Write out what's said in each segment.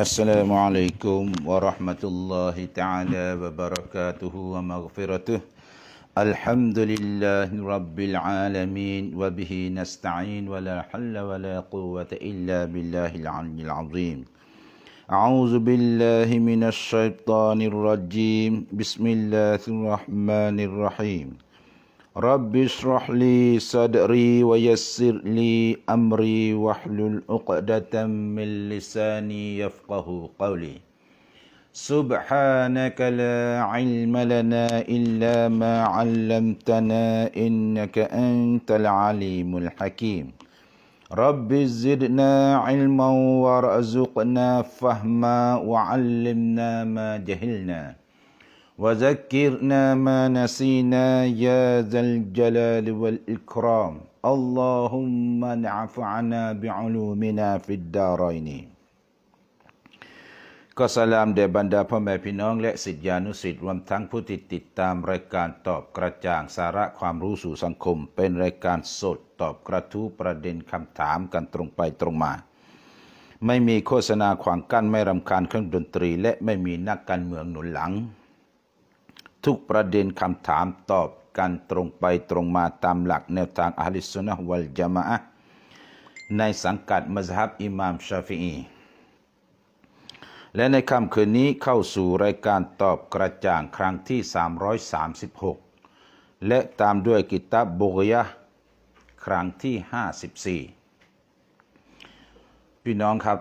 السلام عليكم ورحمة الله تعالى وبركاته ومغفرته الحمد لله رب العالمين وبه نستعين ولا حل ولا قوة إلا بالله العلي العظيم أعوذ بالله من الشيطان الرجيم بسم الله الرحمن الرحيم رب اشرح لي صدري ويسر لي أمري واحلل عقدة من لساني يفقه قولي سبحانك لا علم لنا إلا ما علمتنا إنك أنت العليم الحكيم رب زدنا علما وارزقنا فهما وعلمنا ما جهلنا وذكرنا ما نسينا يا ذا الجلال والإكرام اللهم نعفعنا بعلومنا في الدارين ก็สลามเดบันดาพ่อแม่พี่น้อง และสิทธิานุสิทธิ์รวมทั้งผู้ติดติดตามรายการตอบกระจ่างสาระความรู้สู่สังคม เป็นรายการสดตอบกระทู้ประเด็นคำถามกันตรงไปตรงมา ไม่มีโฆษณาขวางกั้นไม่รำคาญเครื่องดนตรี และไม่มีนักการเมืองหนุนหลังทุกประเด็นคำถามตอบกันตรงไปตรงมาตามหลักแนวทางอะลลิสุนนะวัลจามะในสังกัดมัซฮับอิมามชาฟีอีและในค่ำคืนนี้เข้าสู่รายการตอบกระจ่างครั้งที่ 336 และตามด้วยกิตาบบุกยะครั้งที่54พี่น้องครับ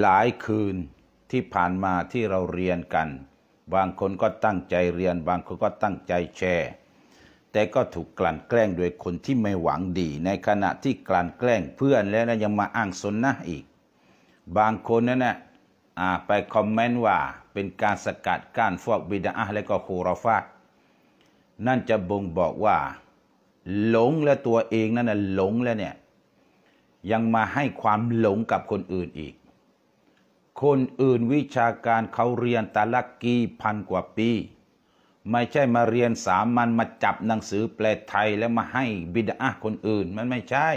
หลายคืนที่ผ่านมาที่เราเรียนกันบางคนก็ตั้งใจเรียน บางคนก็ตั้งใจแชร์ แต่ก็ถูกกลั่นแกล้งโดยคนที่ไม่หวังดี ในขณะที่กลั่นแกล้งเพื่อนแล้วนะยังมาอ้างสนนะอีก บางคนนั่นแหละไปคอมเมนต์ว่า เป็นการสกัดกั้นพวกบิดาและก็โครฟาตนั่นจะบ่งบอกว่าหลงและตัวเองนั่นนะหลงแล้วเนี่ยยังมาให้ความหลงกับคนอื่นอีกคนอื่นวิชาการเขาเรียนตะลักกีพันกว่าปี ไม่ใช่มาเรียนสามัญมาจับหนังสือแปลไทยแล้วมาให้บิดาคนอื่นมันไม่ใช่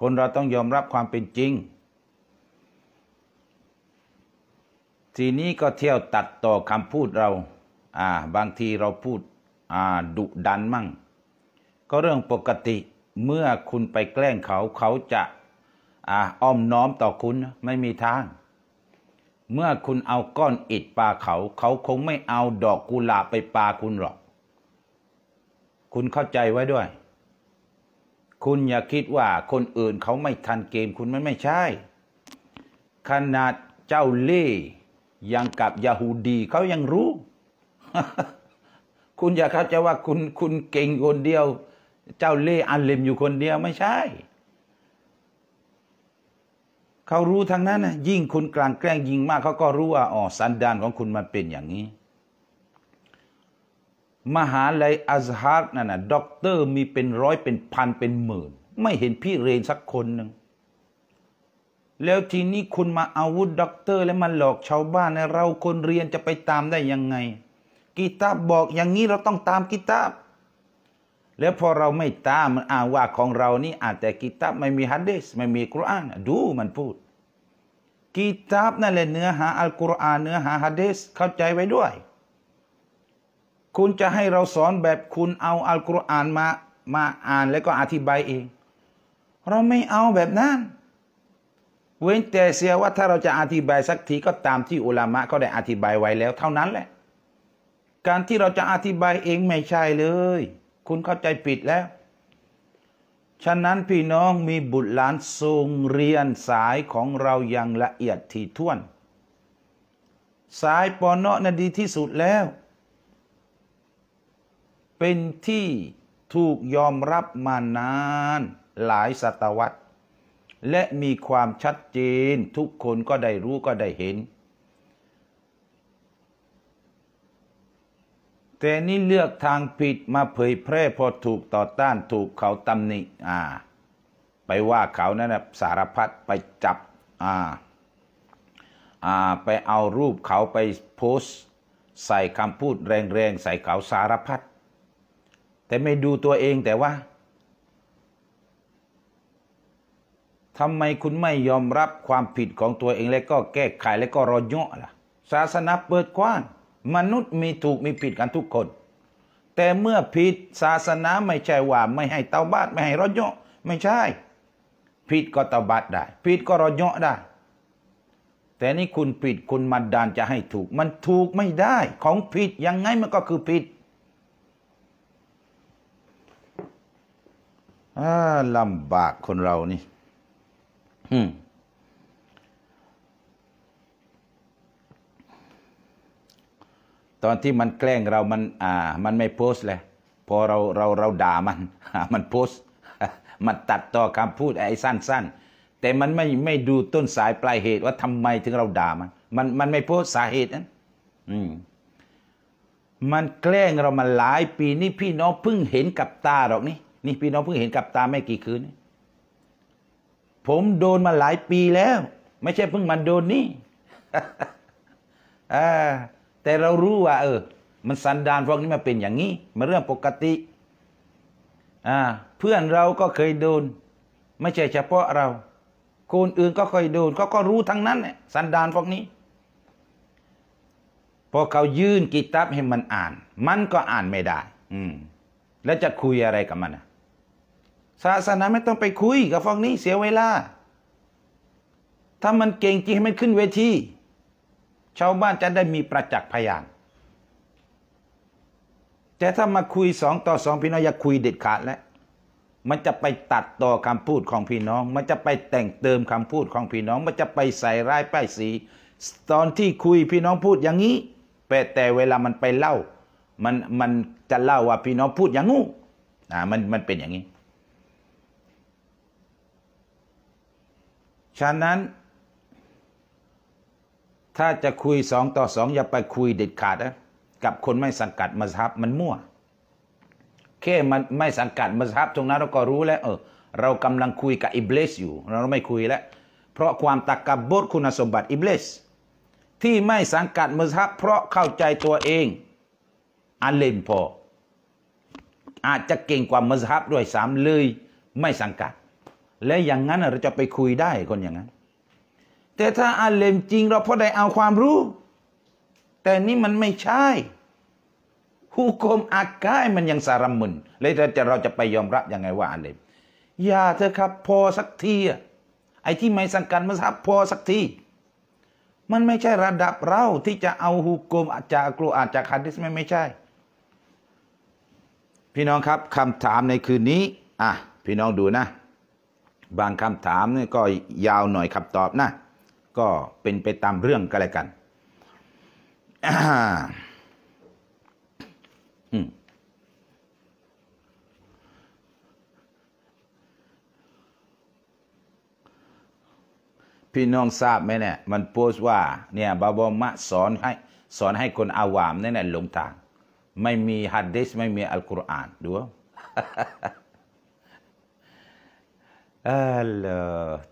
คนเราต้องยอมรับความเป็นจริง ทีนี้ก็เที่ยวตัดต่อคำพูดเราอ่าบางทีเราพูดอ่า ดุดันมั่ง ก็เรื่องปกติเมื่อคุณไปแกล้งเขาเขาจะอ่าอ้อมน้อมต่อคุณไม่มีทางเมื่อคุณเอาก้อนอิดปาเขาเขาคงไม่เอาดอกกุหลาบไปปาคุณหรอก คุณเข้าใจไว้ด้วย คุณอย่าคิดว่าคนอื่นเขาไม่ทันเกมคุณมันไม่ใช่ ขนาดเจ้าเล่ยังกับยาฮูดีเขายังรู้ คุณอย่าเข้าใจว่าคุณคุณเก่งคนเดียว เจ้าเล่อันเลมอยู่คนเดียวไม่ใช่เขารู้ทางนั้นนะยิ่งคุณกลางแกล้งยิงมาก เขาก็รู้ว่าอ๋อสันดานของคุณมันเป็นอย่างนี้ มหาลัยอัซฮาร์นั่นนะด็อกเตอร์มีเป็นร้อยเป็นพันเป็นหมื่น ไม่เห็นพี่เรนสักคนหนึ่งแล้วทีนี้คุณมาอาวุธด็อกเตอร์ แล้วมาหลอกชาวบ้านในเราคนเรียนจะไปตามได้ยังไงกีตาบบอกอย่างนี้เราต้องตามกีตาบแล้วพอเราไม่ตามมันอ้างว่าของเรานี่อาจแต่กิตับไม่มีฮัดดิสไม่มีกุรอานดูมันพูดกิตับนั่นแหละเนื้อหาอัลกุรอานเนื้อหาฮัดดิสเข้าใจไว้ด้วย คุณจะให้เราสอนแบบคุณเอาอัลกุรอานมามาอ่าน แล้วก็อธิบายเอง เราไม่เอาแบบนั้นเว้นแต่เสียว่าถ้าเราจะอธิบายสักทีก็ตามที่อุลามะก็ได้อธิบายไว้แล้ว เท่านั้นแหละ การที่เราจะอธิบายเองไม่ใช่เลยคุณเข้าใจผิดแล้ว ฉะนั้นพี่น้องมีบุตรหลานทรงเรียนสายของเราอย่างละเอียดถี่ถ้วน สายปอนเนาะนนดีที่สุดแล้ว เป็นที่ถูกยอมรับมานานหลายศตวรรษ และมีความชัดเจนทุกคนก็ได้รู้ก็ได้เห็นแต่นี่เลือกทางผิดมาเผยแพร่ พอถูกต่อต้านถูกเขาตำหนิอ่าไปว่าเขานั่นนะสารพัดไปจับอ่าอ่าไปเอารูปเขาไปโพสใส่คำพูด แรงๆใส่เขาสารพัดแต่ไม่ดูตัวเองแต่ว่าทำไมคุณไม่ยอมรับความผิดของตัวเองแล้วก็แก้ไขแล้วก็รอยเยาะล่ะศาสนาเปิดกว้างมนุษย์มีถูกมีผิดกันทุกคน แต่เมื่อผิดศาสนาไม่ใช่ว่า ไม่ให้เตาบาดไม่ให้รอยะไม่ใช่ ผิดก็เตาบาดได้ ผิดก็รอยะได้แต่นี่คุณผิดคุณมาดานจะให้ถูก มันถูกไม่ได้ ของผิดยังไงมันก็คือผิดลำบากคนเรานี่ อืมตอนที่มันแกล้งเรามัน อ่า มันไม่โพสเลยพอเราเราเราด่ามันมันโพสมันตัดต่อคำพูดไอ้สั้นๆแต่มันไม่ไม่ดูต้นสายปลายเหตุว่าทำไมถึงเราด่ามัน มันมันไม่โพสสาเหตุนั้น อืมมันแกล้งเรามาหลายปีนี่พี่น้องเพิ่งเห็นกับตาหรอกนี่นี่พี่น้องเพิ่งเห็นกับตาไม่กี่คืนผมโดนมาหลายปีแล้ว ไม่ใช่เพิ่งมาโดนนี่อ่าแต่เรารู้ว่า เออ มันสันดานพวกนี้มาเป็นอย่างนี้มาเรื่องปกติอ่าเพื่อนเราก็เคยโดน ไม่ใช่ เฉพาะเรา คนอื่นก็เคยโดนเขาก็รู้ทั้งนั้นสันดานพวกนี้พอเขายื่นกิตับให้มันอ่าน มันก็อ่านไม่ได้ อืมแล้วจะคุยอะไรกับมันอ่ะศาสนาไม่ต้องไปคุย กับพวกนี้ เสียเวลาถ้ามันเก่งจริงให้มันขึ้นเวทีชาวบ้านจะได้มีประจักษ์พยานแต่ถ้ามาคุยสองต่อสองพี่น้องอย่าคุยเด็ดขาดแล้วมันจะไปตัดต่อคำพูดของพี่น้อง มันจะไปแต่งเติมคำพูดของพี่น้อง มันจะไปใส่ร้ายป้ายสี ตอนที่คุยพี่น้องพูดอย่างนี้แต่เวลามันไปเล่ามันมันจะเล่าว่าพี่น้องพูดอย่างงู้อ่ามันมันเป็นอย่างนี้ ฉะนั้นถ้าจะคุยสองต่อสองอย่าไปคุยเด็ดขาดนะกับคนไม่สังกัดมัสฮับมันมั่วแค่มันไม่สังกัดมัสฮับตรงนั้นเราก็รู้แล้ว เออเรากำลังคุยกับอิบลิสอยู่เราไม่คุยแล้วเพราะความตักกับบดคุณสมบัติอิบลิสที่ไม่สังกัดมัสฮับเพราะเข้าใจตัวเองอันเลมพออาจจะเก่งกว่ามัสฮับด้วยสามเลย ไม่สังกัด และอย่างนั้นเราจะไปคุยได้คนอย่างนั้นแต่ถ้าอาเลมจริงเราเพราะได้เอาความรู้ แต่นี่มันไม่ใช่ฮุกมอากายมันยังสารมุน เลยเจะเราจะไปยอมรับยังไงว่าอาเลมอย่าเถอะครับพอสักทีไอ้ที่ไม่สังกัดมัสฮับพอสักทีมันไม่ใช่ระดับเราที่จะเอาฮุกมอาจากลัวอาจากฮัดดิสไม่ไม่ใช่ พี่น้องครับคำถามในคืนนี้อ่ะ พี่น้องดูนะ บางคำถามนี่ก็ยาวหน่อยคำตอบนะก็เป็นไปตามเรื่องก็แล้วกัน พี่น้องทราบไหมเนี่ย มันโพสต์ว่า เนี่ย บาบอมะสอนให้ สอนให้คนอาวามเนี่ยหลงทาง ไม่มีฮัดดิสไม่มีอัลกุรอาน ดู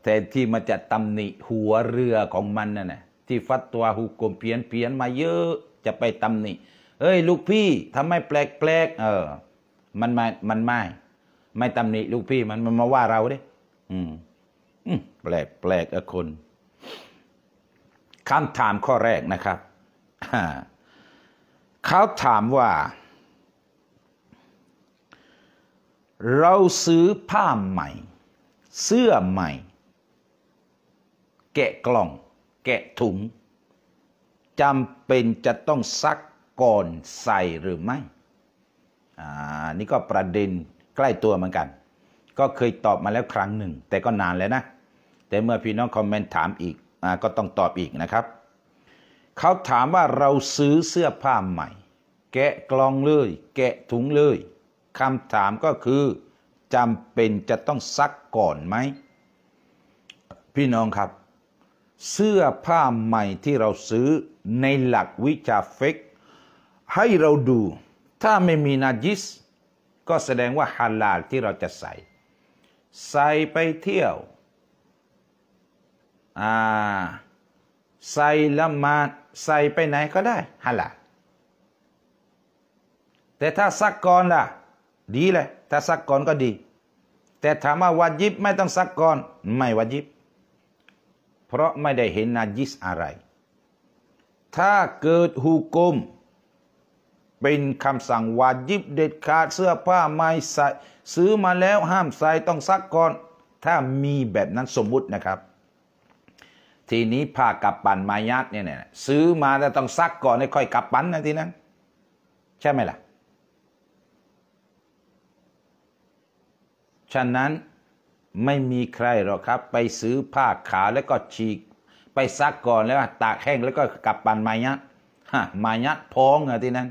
แต่ที่มันจะตำหนิ หัวเรือของมันน่ะนะที่ฟัดตัวหุกกลมเพี้ยนเพียนมาเยอะ จะไปตำหนิเฮ้ย ลูกพี่ทำไมแปลกแปลกเออ มันไม่มันไม่ ไม่ตำหนิ ลูกพี่มันมันมาว่าเราดิอืมแปลกแปลกอะคนคำถามข้อแรกนะครับ เขาถามว่า เราซื้อผ้าใหม่เสื้อใหม่ แกะกล่อง แกะถุงจำเป็นจะต้องซักก่อนใส่หรือไม่ อ่านี่ก็ประเด็นใกล้ตัวเหมือนกัน ก็เคยตอบมาแล้วครั้งหนึ่ง แต่ก็นานแล้วนะ แต่เมื่อพี่น้องคอมเมนต์ถามอีกอก็ต้องตอบอีกนะครับเขาถามว่าเราซื้อเสื้อผ้าใหม่ แกะกล่องเลยแกะถุงเลยคำถามก็คือจำเป็นจะต้องซักก่อนไหม พี่น้องครับ เสื้อผ้าใหม่ที่เราซื้อในหลักวิชาเฟก ให้เราดู ถ้าไม่มีนาจิส ก็แสดงว่าฮาลาลที่เราจะใส่ ใส่ไปเที่ยวอ่าใส่ละมาใส่ไปไหนก็ได้ฮาลาล แต่ถ้าซักก่อนล่ะดีเลยถ้าซักก่อนก็ดี แต่ถามว่าวาจิบไม่ต้องซักก่อน ไม่วาจิบ เพราะไม่ได้เห็นนาจิสอะไร ถ้าเกิดฮูกม เป็นคำสั่งวาจิบเด็ดขาดเสื้อผ้าไม่ใส่ซื้อมาแล้วห้ามใส่ต้องซักก่อน ถ้ามีแบบนั้นสมมุตินะครับ ทีนี้ผ้ากับปั่นมายัดเนี่ยซื้อมาแล้วต้องซักก่อนให้ค่อยกับปันนะทีนั้น ใช่ไหมล่ะฉะนั้นไม่มีใครหรอกครับ ไปซื้อผ้าขาวแล้วก็ฉีก ไปซักก่อนแล้วตากแห้งแล้วก็กลับปันมายะฮะมายะพองอะที่นั้น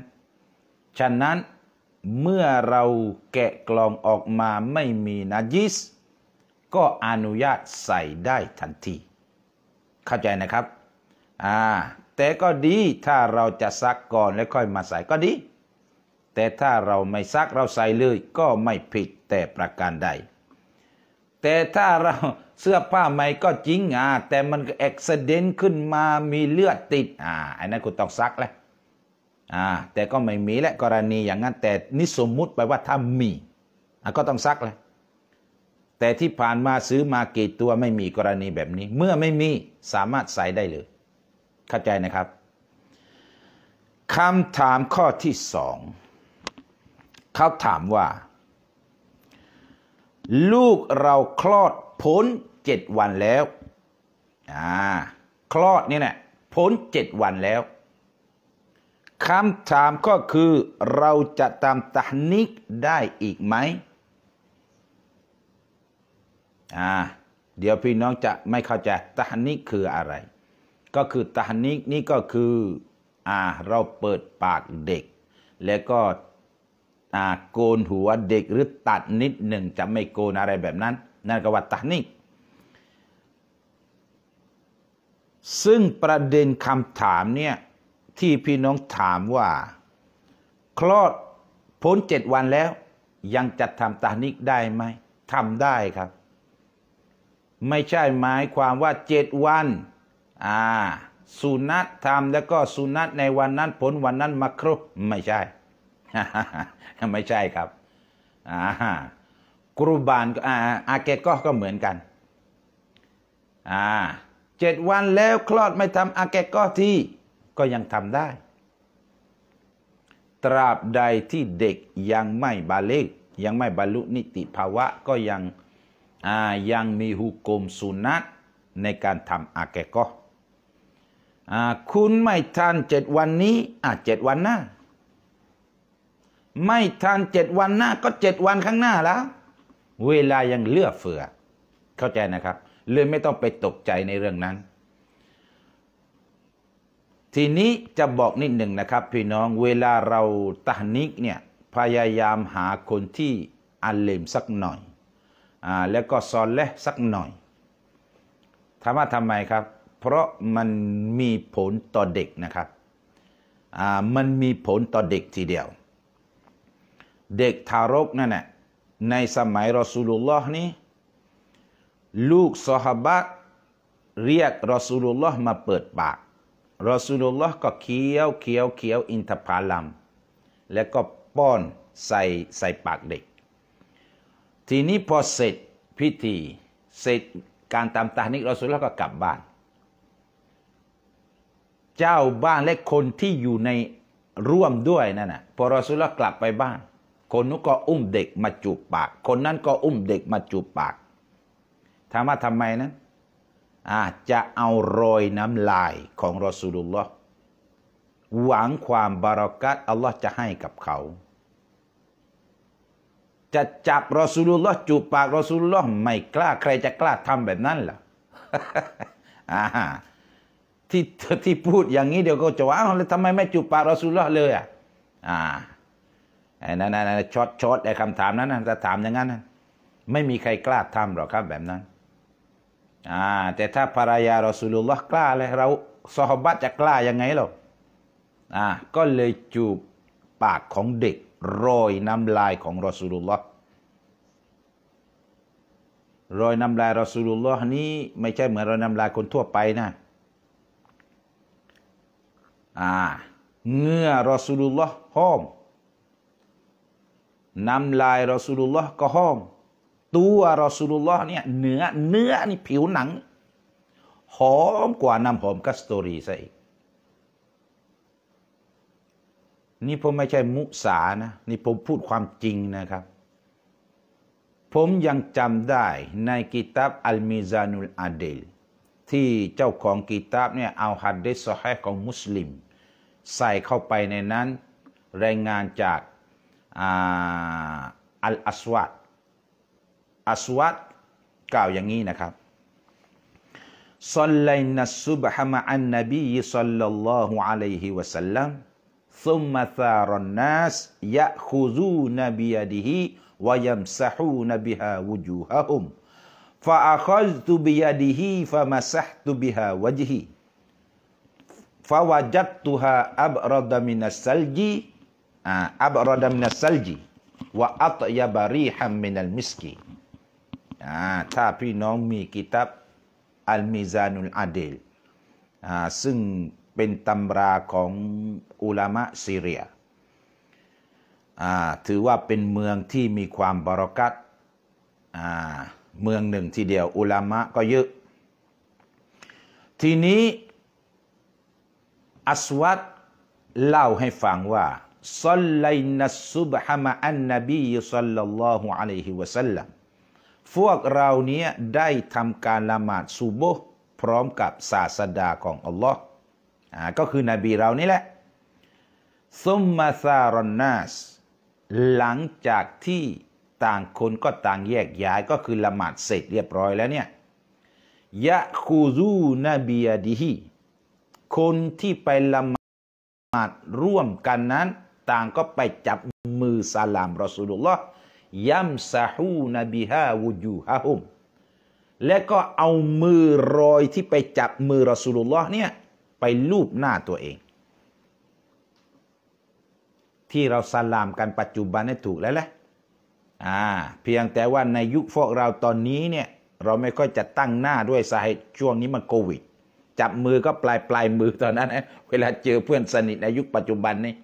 ฉะนั้นเมื่อเราแกะกล่องออกมาไม่มีนาจิส ก็อนุญาตใส่ได้ทันทีเข้าใจนะครับ อ่าแต่ก็ดีถ้าเราจะซักก่อนแล้วค่อยมาใส่ก็ดี แต่ถ้าเราไม่ซักเราใส่เลยก็ไม่ผิดแต่ประการใด แต่ถ้าเราเสื้อผ้าใหม่ก็จริงอ่าแต่มันก็อุบิเนต์ขึ้นมามีเลือดติดอ่าอันนั้นคุณต้องซักแหละอ่าแต่ก็ไม่มีและกรณีอย่างนั้นแต่นิสมมุติไปว่าถ้ามีอ่ะก็ต้องซักแหละแต่ที่ผ่านมาซื้อมากี่ตัวไม่มีกรณีแบบนี้ เมื่อไม่มีสามารถใส่ได้เลยเข้าใจนะครับคำถามข้อที่สองเขาถามว่าลูกเราคลอดพ้นเจ็ดวันแล้วอ่าคลอดนี่แหละพ้นเจ็ดวันแล้ว คำถามก็คือเราจะตามตหนิกได้อีกไหมอ่าเดี๋ยวพี่น้องจะไม่เข้าใจตหนิกคืออะไร ก็คือตหนิกนี่ก็คือ อ่าเราเปิดปากเด็ก แล้วก็โกนหัวเด็กหรือตัดนิดหนึ่งจะไม่โกนอะไรแบบนั้นนั่นก็ว่าตานิ่ซึ่งประเด็นคำถามเนี่ยที่พี่น้องถามว่าคลอดพ้นเจ็ดวันแล้ว ยังจะทำตานิกได้ไหมทำได้ครับ ไม่ใช่หมายความว่าเจ็ดวันอ่าสุนัตทำแล้วก็สุนัตในวันนั้นผลวันนั้นมาครบไม่ใช่ไม่ใช่ครับกรุบานอาอาเกก็ก็เหมือนกัน เจ็ดวันแล้วคลอดไม่ทำอาเกก็ที่ก็ยังทำได้ ตราบใดที่เด็กยังไม่บาเลกยังไม่บรรลุนิติภาวะ ก็ยังยังมีฮุกมสุนัตในการทำอาเกก็คุณไม่ทันเจ็ดวันนี้อาจเจ็ดวันหน้าไม่ทันเจ็ดวันหน้าก็เจ็ดวันข้างหน้าแล้ว เวลายังเลือกเฟือเข้าใจนะครับ เลยไม่ต้องไปตกใจในเรื่องนั้น ทีนี้จะบอกนิดหนึ่งนะครับพี่น้อง เวลาเราตะนิกเนี่ย พยายามหาคนที่อัลเลมสักหน่อย อ่า แล้วก็ซอนเลสักหน่อยถามว่าทำไมครับ เพราะมันมีผลต่อเด็กนะครับ อ่า มันมีผลต่อเด็กทีเดียวเด็กทารกนั่นแหละในสมัยรอสูลุลลอฮ์นี้ลูกสหบตเรียกรอสูลุลลอฮ์มาเปิดปากรอสูลุลลอฮ์ก็เคี้ยวเคี้ยวเคี้ยวอินทผลัมแล้วก็ป้อนใส่ใส่ปากเด็ก ทีนี้พอเสร็จพิธี เสร็จการตามตานิกรอสูลุลลอฮ์ก็กลับบ้าน เจ้าบ้านและคนที่อยู่ในร่วมด้วยนั่นนะพอรอสูลุลลอฮ์กลับไปบ้านคนนู้นก็อุ้มเด็กมาจูบปาก คนนั้นก็อุ้มเด็กมาจูบปากถามว่าทำไมนะอาจะเอารอยน้ำลายของรอสูลุลลอฮ์หวังความบารักัตอัลลอฮ์จะให้กับเขา จะจับรอสูลุลลอฮ์จูบปากรอสูลุลลอฮ์ไม่กล้าใครจะกล้าทำแบบนั้นล่ะที่ที่พูดอย่างนี้เดี๋ยวก็จะว่าแล้วทำไมไม่จูบปากรอสูลุลลอฮ์เลยอ่ะ อ่าไอ้นั่นนั่นช็อตช็อตไอ้คำถามนั้นนถ้าถามอย่างนั้นไม่มีใครกล้าทำหรอกครับ แบบนั้นอ่าแต่ถ้าภรรยาเราสุลุลกล้าเลยเราสหบัตจะกล้ายังไงหรออ่าก็เลยจูบปากของเด็ก รอยน้ำลายของรอสุลุลรอยน้ำลายรอสุลุลฮนี้ ไม่ใช่เหมือนรอยน้ำลายคนทั่วไปนะอ่าเงื่อรอสุลุลห้อมน้ำลายรอสูลุลลอฮ์ก็ห้อมตัวรอสูลุลลอฮ์เนี่ย เนื้อเนื้อนี่ผิวหนัง หอมกว่าน้ำหอมกัสตอรีซะอีกนี่ผมไม่ใช่มุสานะ นี่ผมพูดความจริงนะครับ ผมยังจำได้ในกิตาบอัลมิซานุลอาเดล ที่เจ้าของกิตาบเนี่ยเอาฮัดดิสซอฮของมุสลิม ใส่เข้าไปในนั้นรายงานจากอัลอสวัดอัสวัดกล่าวอย่างนี้นะครับซัลลัยนัสุบฮะมะอันนบีซัลลัลลอฮุอะลัยฮิวะสัลลัมซุมมะซารันนัสยะคูซูนบียดิฮิวะยัมซะฮูนบิฮาวุจูฮะฮุมฟะอัคัซตุบียดิฮิฟะมะซะฮตุบิฮาวะจิฮิฟะวะจัดตุฮะอับรดะมินัสซัลจีอับรอดัมนัสซัลจีวะอัตยาบารีฮัมมินัลมิสกีถ้าพี่น้องมีกิตับอัลมิซานุลอาเดลซึ่งเป็นตำราของอุลามะซีเรียถือว่าเป็นเมืองที่มีความบรกัตเมืองหนึ่งทีเดียวอุลามะก็เยอะ ทีนี้อัสวัตเล่าให้ฟังว่าซัลลัยนัสซุบฮะมะอันนบีสัลลัลลอฮุอะลัยฮิวะสัลลัมพวกเราเนี้ยได้ทำการละหมาดซุบฮ์พร้อมกับศาสดาของอัลลอฮ์อ่าก็คือนบีเรานี่แหละซุมมาซารอนนัสหลังจากที่ต่างคนก็ต่างแยกย้ายก็คือละหมาดเสร็จเรียบร้อยแล้วเนี่ยยะคูซูนบียดีฮีคนที่ไปละหมาดร่วมกันนั้นต่างก็ไปจับมือสลามรอสูลุลลอฮ์ยัมซาฮูนบีฮาวูยูฮะฮุมและก็เอามือรอยที่ไปจับมือรอสูลุลลอฮ์เนี่ยไปลูบหน้าตัวเอง ที่เราสลามกันปัจจุบันนี่ถูกแล้วแหละอ่าเพียงแต่ว่าในยุคพวกเราตอนนี้เนี่ยเราไม่ค่อยจะตั้งหน้าด้วยสาเหตุช่วงนี้มันโควิด จับมือก็ปลายปลายมือตอนนั้น เวลาเจอเพื่อนสนิทในยุคปัจจุบันนี่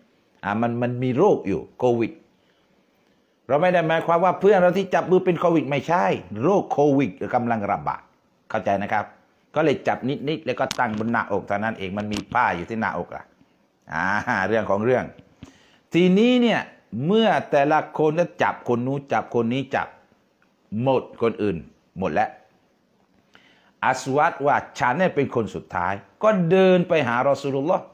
อ่ามันมันมีโรคอยู่โควิด เราไม่ได้หมายความว่าเพื่อนเราที่จับมือเป็นโควิด ไม่ใช่ โรคโควิดกำลังระบาดเข้าใจนะครับ ก็เลยจับนิดๆแล้วก็ตั้งบนหน้าอกเท่านั้นเองมันมีผ้าอยู่ที่หน้าอกอ่ะอ่าเรื่องของเรื่อง ทีนี้เนี่ยเมื่อแต่ละคนจะจับคนนู้นจับคนนี้จับหมดคนอื่น หมดแล้วอัสวัตว่าฉันเนี่ยเป็นคนสุดท้าย ก็เดินไปหารอสูลุลลอฮ์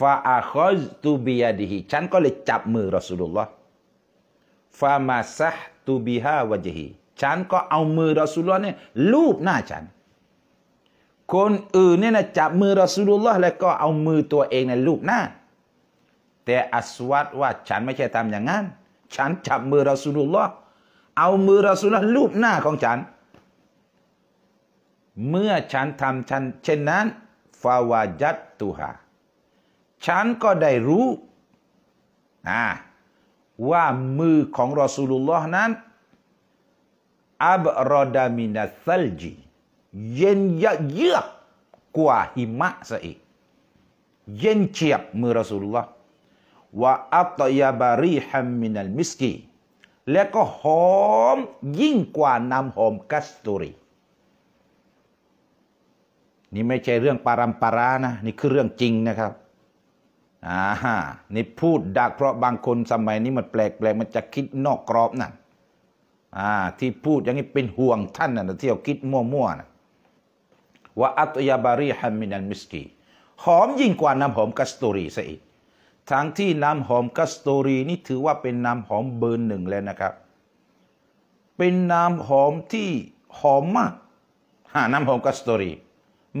ฟาอาคอตูบียาดิฮิฉันก็เลยจับมือรอสูลุลลอฮ์ฟามาซะตูบิฮาวะจฮิฉันก็เอามือรอสูลุลลอฮ์เนี่ยลูบหน้าฉัน คนอื่นเนี่ยนะจับมือรอสูลุลลอฮ์แล้วก็เอามือตัวเองเนี่ยลูบหน้า แต่อัสวัดว่า ฉันไม่ใช่ทำอย่างนั้นฉันจับมือรอสูลุลลอฮ์เอามือรอสูลุลลอฮ์ลูบหน้าของฉัน เมื่อฉันทำฉัน เช่นนั้นฟาวาจัดตุฮาฉันก็ได้รู้นะว่ามือของรอสูลุลลอฮ์นั้นอับรอดามินาซัลจีเย็นเยือกกว่าหิมะซะอีกเย็นเฉียบมือรอสูลุลลอฮ์ว่าอัตยาบารีฮัมมินัลมิสกีและก็หอมยิ่งกว่าน้ำหอมกัสตูรีนี่ไม่ใช่เรื่องปารำปารานะนี่คือเรื่องจริงนะครับอ่าฮะนี่พูดดักเพราะบางคนสมัยนี้มันแปลกแปลกมันจะคิดนอกกรอบนั่นอ่าที่พูดอย่างนี้เป็นห่วงท่านนะเที่ยวคิดมั่ววนะว่าอัตยาบารีฮัมมินันมิสกีหอมยิ่งกว่าน้ำหอมกัสตูรีซะอีกทั้งที่น้ำหอมกัสตูรีนี่ถือว่าเป็นน้ำหอมเบอร์หนึ่งแล้วนะครับ เป็นน้ำหอมที่หอมมาก หาน้ำหอมกัสตูรี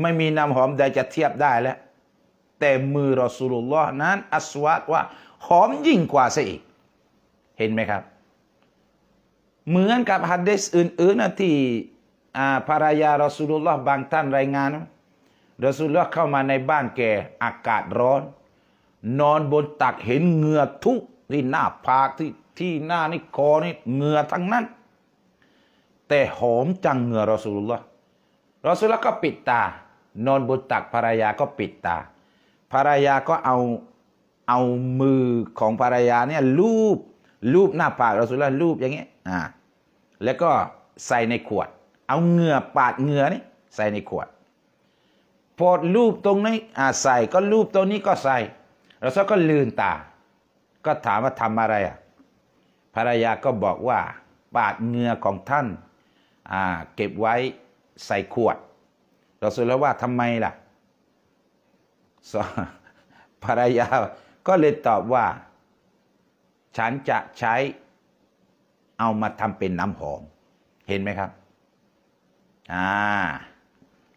ไม่มีน้ำหอมใดจะเทียบได้แล้วแต่มือรอสูลุลลอฮ์นั้นอัสวัดว่าหอมยิ่งกว่าซะอีก เห็นไหมครับ เหมือนกับฮัดดสอื่นๆนะที่ภรรยารอสูลุลลอฮ์บางท่านรายงานรอสูลุลลอฮ์เข้ามาในบ้านแกอากาศร้อน นอนบนตักเห็นเหงื่อทุกที่หน้าผากที่ ที่หน้านี่คอนี่เหงื่อทั้งนั้น แต่หอมจังเหงื่อรอสูลุลลอฮ์รอสูลุลลอฮ์ก็ปิดตา นอนบนตักภรรยาก็ปิดตาภรรยาก็เอาเอามือของภรรยาเนี่ยลูบลูบหน้าปากเราสุลลูบอย่างเงี้ยอ่าแล้วก็ใส่ในขวด เอาเหงื่อปาดเหงื่อนี่ใส่ในขวดพอรูปตรงนี้อ่าใส่ก็รูปตรงนี้ก็ใส่เราก็ลืนตา ก็ถามว่าทำอะไรอ่ะภรรยาก็บอกว่าปาดเหงื่อของท่านอ่าเก็บไว้ใส่ขวดเราสุลว่าทำไมล่ะสภรรยาก็เลยตอบว่า ฉันจะใช้เอามาทำเป็นน้ำหอม เห็นไหมครับอ่า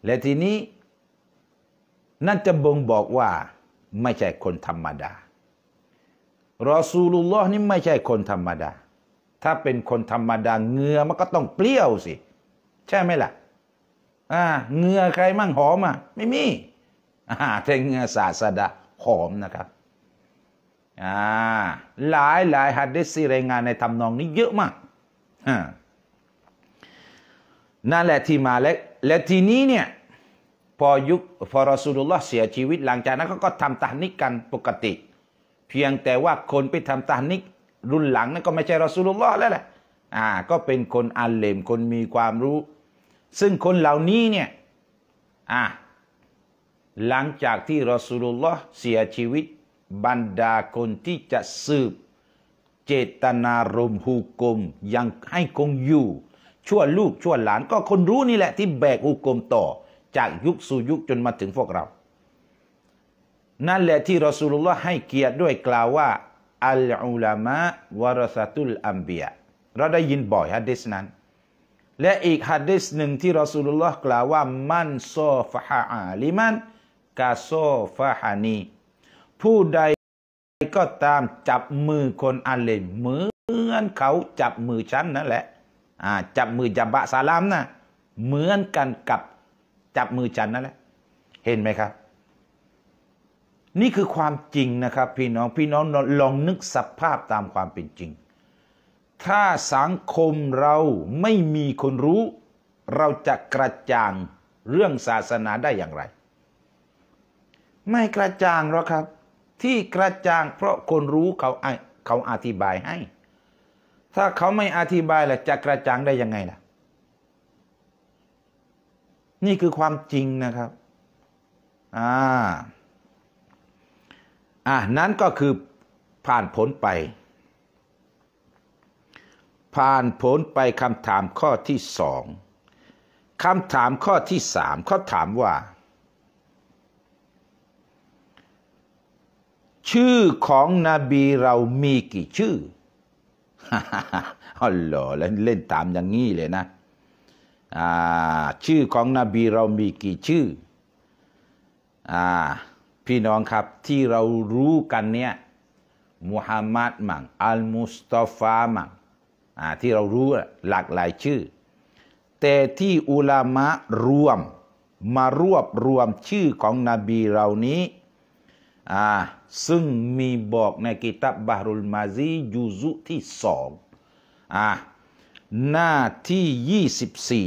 และทีนี้ นั่นจะบ่งบอกว่า ไม่ใช่คนธรรมดารอซูลุลลอฮ์นี่ไม่ใช่คนธรรมดา ถ้าเป็นคนธรรมดาเงือมันก็ต้องเปรี้ยวสิ ใช่ไหมล่ะอ่าเงือใครมั่งหอมอ่ะไม่มีเช้งืศาสดาหอมนะครับหลายหลายฮัดดิสรายงานในทำนองนี้เยอะมากนั่นแหละที่มา และและทีนี้เนี่ยพอยุคพอรอสลุลลอฮ์เสียชีวิตหลังจากนั้นเขาก็ทำตานิกกันปกติ เพียงแต่ว่าคนไปทำตานิกรุ่นหลังนั่นก็ไม่ใช่รอสลุลลอฮ์แล้วแหละอ่าก็เป็นคนอัลเลมคนมีความรู้ ซึ่งคนเหล่านี้เนี่ยอ่าหลังจากที่รอสูลุลลอฮ์เสียชีวิต บรรดาคนที่จะสืบเจตนารมหุกมยังให้คงอยู่ชั่วลูกชั่วหลานก็คนรู้นี่แหละที่แบกหุกมต่อจากยุคสู่ยุคจนมาถึงพวกเรา นั่นแหละที่รอสูลุลลอฮ์ให้เกียรติด้วยกล่าวว่าอัลอุลามะวารสตุลอัมเบียเราได้ยินบ่อยฮะดิษนั้น และอีกฮะดิษหนึ่งที่รอสูลุลลอฮ์กล่าวว่ามันซอฟะอาลิมันกาโซฟาฮานีผู้ใดก็ตามจับมือคนอาเลมเหมือนเขาจับมือฉันนั่นแหละจับมือจับบะซาลามนะเหมือนกันกับจับมือฉันนั่นแหละเห็นไหมครับ นี่คือความจริงนะครับ พี่น้องพี่น้องลองนึกสภาพตามความเป็นจริง ถ้าสังคมเราไม่มีคนรู้ เราจะกระจ่างเรื่องศาสนาได้อย่างไรไม่กระจ่างหรอกครับ ที่กระจ่าง เพราะคนรู้เขาเขาอธิบายให้ถ้าเขาไม่อธิบายล่ะจะกระจ่างได้ยังไงล่ะนี่คือความจริงนะครับอ่าอ่ะนั้นก็คือผ่านผลไป ผ่านผลไปคำถามข้อที่สองคำถามข้อที่สามเขาถามว่าชื่อของนบีเรามีกี่ชื่ออ๋อหรอแล้วเล่นตามอย่างนี้เลยนะ ชื่อของนบีเรามีกี่ชื่ออพี่น้องครับที่เรารู้กันเนี่ย มุฮัมมัดมั่ง อัลมุสตาฟามั่ง ที่เรารู้หลากหลายชื่อ แต่ที่อุลามะรวมมารวบรวมชื่อของนบีเรานี้ อ่าซึ่งมีบอกในกิตับบารุลมาซียูซุที่สองอ่ะหน้าที่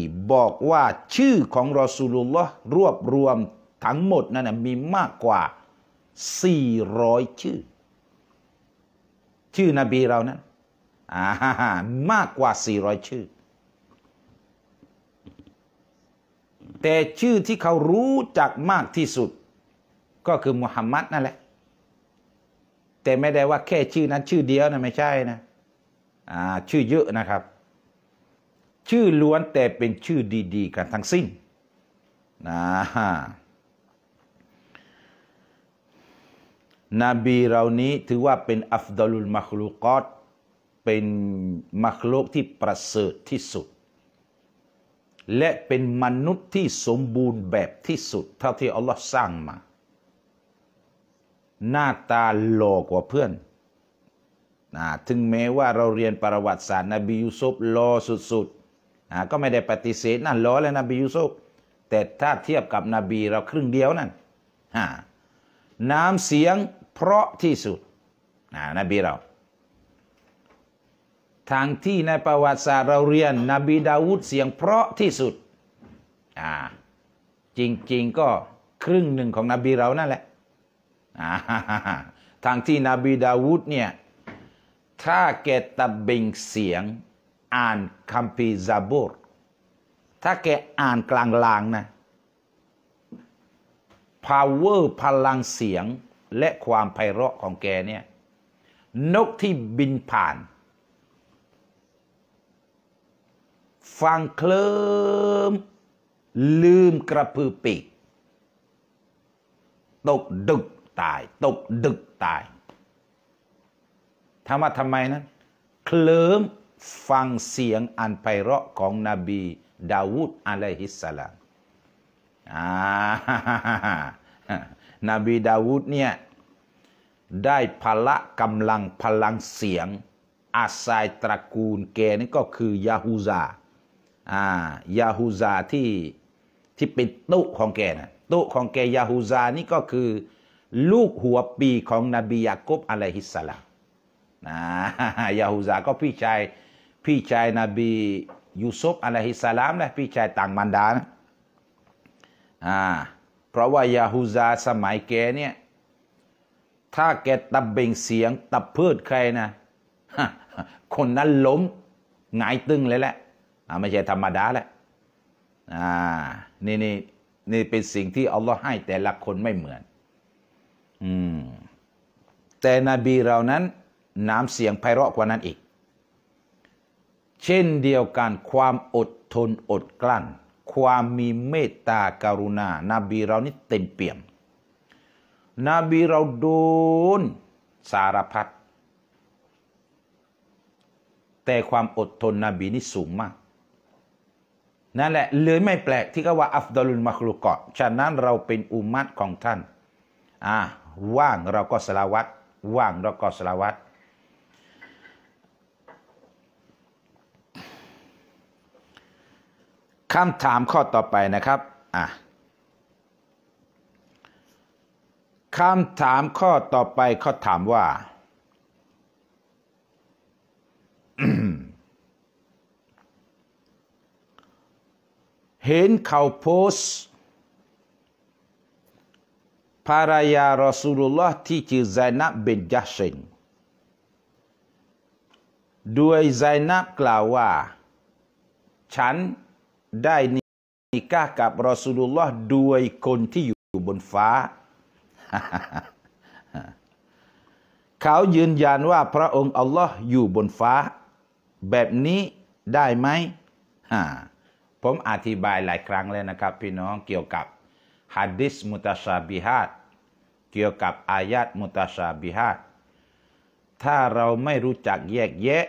24 บอกว่าชื่อของรอสูลุลลอฮ์รวบรวมทั้งหมดนั้นมีมากกว่า 400 ชื่อ ชื่อนบีเรานั้นอ่ามากกว่า 400 ชื่อ แต่ชื่อที่เขารู้จักมากที่สุด ก็คือมุฮัมมัดนั่นแหละแต่ไม่ได้ว่าแค่ชื่อนั้นชื่อเดียวนะไม่ใช่นะอ่าชื่อเยอะนะครับ ชื่อล้วนแต่เป็นชื่อดีๆ กันทั้งสิ้นนะฮะนบีเรานี้ถือว่าเป็นอัฟดลุลมัคลูกอตเป็นมัคลูกที่ประเสริฐที่สุด และเป็นมนุษย์ที่สมบูรณ์แบบที่สุด เท่าที่อัลลอฮ์สร้างมาหน้าตาหล่อกว่าเพื่อนนะถึงแม้ว่าเราเรียนประวัติศาสตร์นบียูซุฟหล่อสุดๆนะก็ไม่ได้ปฏิเสธนั่นหล่อแล้วนบียูซุฟแต่ถ้าเทียบกับนบีเราครึ่งเดียวนั่นฮะน้ำเสียงเพราะที่สุดนะนบีเราทางที่ในประวัติศาสตร์เราเรียน นบีดาวุฒเสียงเพราะที่สุดอ่าจริงๆก็ครึ่งหนึ่งของนบีเรานั่นแหละทางที่นบีดาวูดเนี่ยถ้าแกตะเบงเสียงอ่านคัมภีร์ซาบูรถ้าแกอ่านกลางลางนะ พาวเวอร์พลังเสียงและความไพเราะของแกเนี่ย นกที่บินผ่าน ฟังเคลิมลืมกระพือปีกตกดึกตายตกดึกตายถามว่าทำไมนั้นเคลิ้ม ฟังเสียงอันไพเราะของนบีดาวูดอะลัยฮิสสลามนบีดาวูดเนี่ยได้พละกำลังพลังเสียง อาศัยตระกูลแกนี่ก็คือยาฮูซาอ่ายาฮูซาที่ที่เป็นตุของแกนะตุของแกยาฮูซานี่ก็คือลูกหัวปีของนบียากบอะลัยฮิสสลามนะยาฮูซา ก็พี่ชายพี่ชายนบียูซุฟอะลัยฮิสสลาม และพี่ชายต่างมันดานะอ่าเพราะว่ายาฮูซา สมัยแกเนี่ย ถ้าแกตับเบ่งเสียงตับพืชใครนะ คนนั้นล้มหงายตึงเลยแหละไม่ใช่ธรรมดาแหละนี่นี่นี่เป็นสิ่งที่อัลลอฮ์ให้แต่ละคนไม่เหมือนแต่นบีเรานั้น น้ำเสียงไพเราะกว่านั้นอีก เช่นเดียวกัน ความอดทนอดกลั้น ความมีเมตตาการุณานาบีเรานี่เต็มเปี่ยม นาบีเราโดนสารพัดแต่ความอดทนนบีนี่สูงมาก นั่นแหละเลยไม่แปลกที่ก็ว่าอัฟดอลุลมักลุกอฉะนั้นเราเป็นอุมัตของท่าน อ่าว่างเราก็สลาวัตว่างเราก็สลาวัตคำถามข้อต่อไปนะครับอ่ะคำถามข้อต่อไปเขาถามว่า เห็นเขาโพสต์ภรรยารอสูลุลลอฮ์ที่ชื่อไซนับเบนจัชินด้วยไซนับกล่าวว่าฉันได้นิกากับรอสูลุลลอฮ์ด้วยคนที่อยู่บนฟ้า เขายืนยันว่า พระองค์อัลลอฮ์อยู่บนฟ้า แบบนี้ได้ไหมผมอธิบายหลายครั้งแล้วนะครับ พี่น้องเกี่ยวกับฮัดดิษมุตาชาบิฮัดเกี่ยวกับอายัดมุตาชาบิฮัดถ้าเราไม่รู้จักแยกแยะ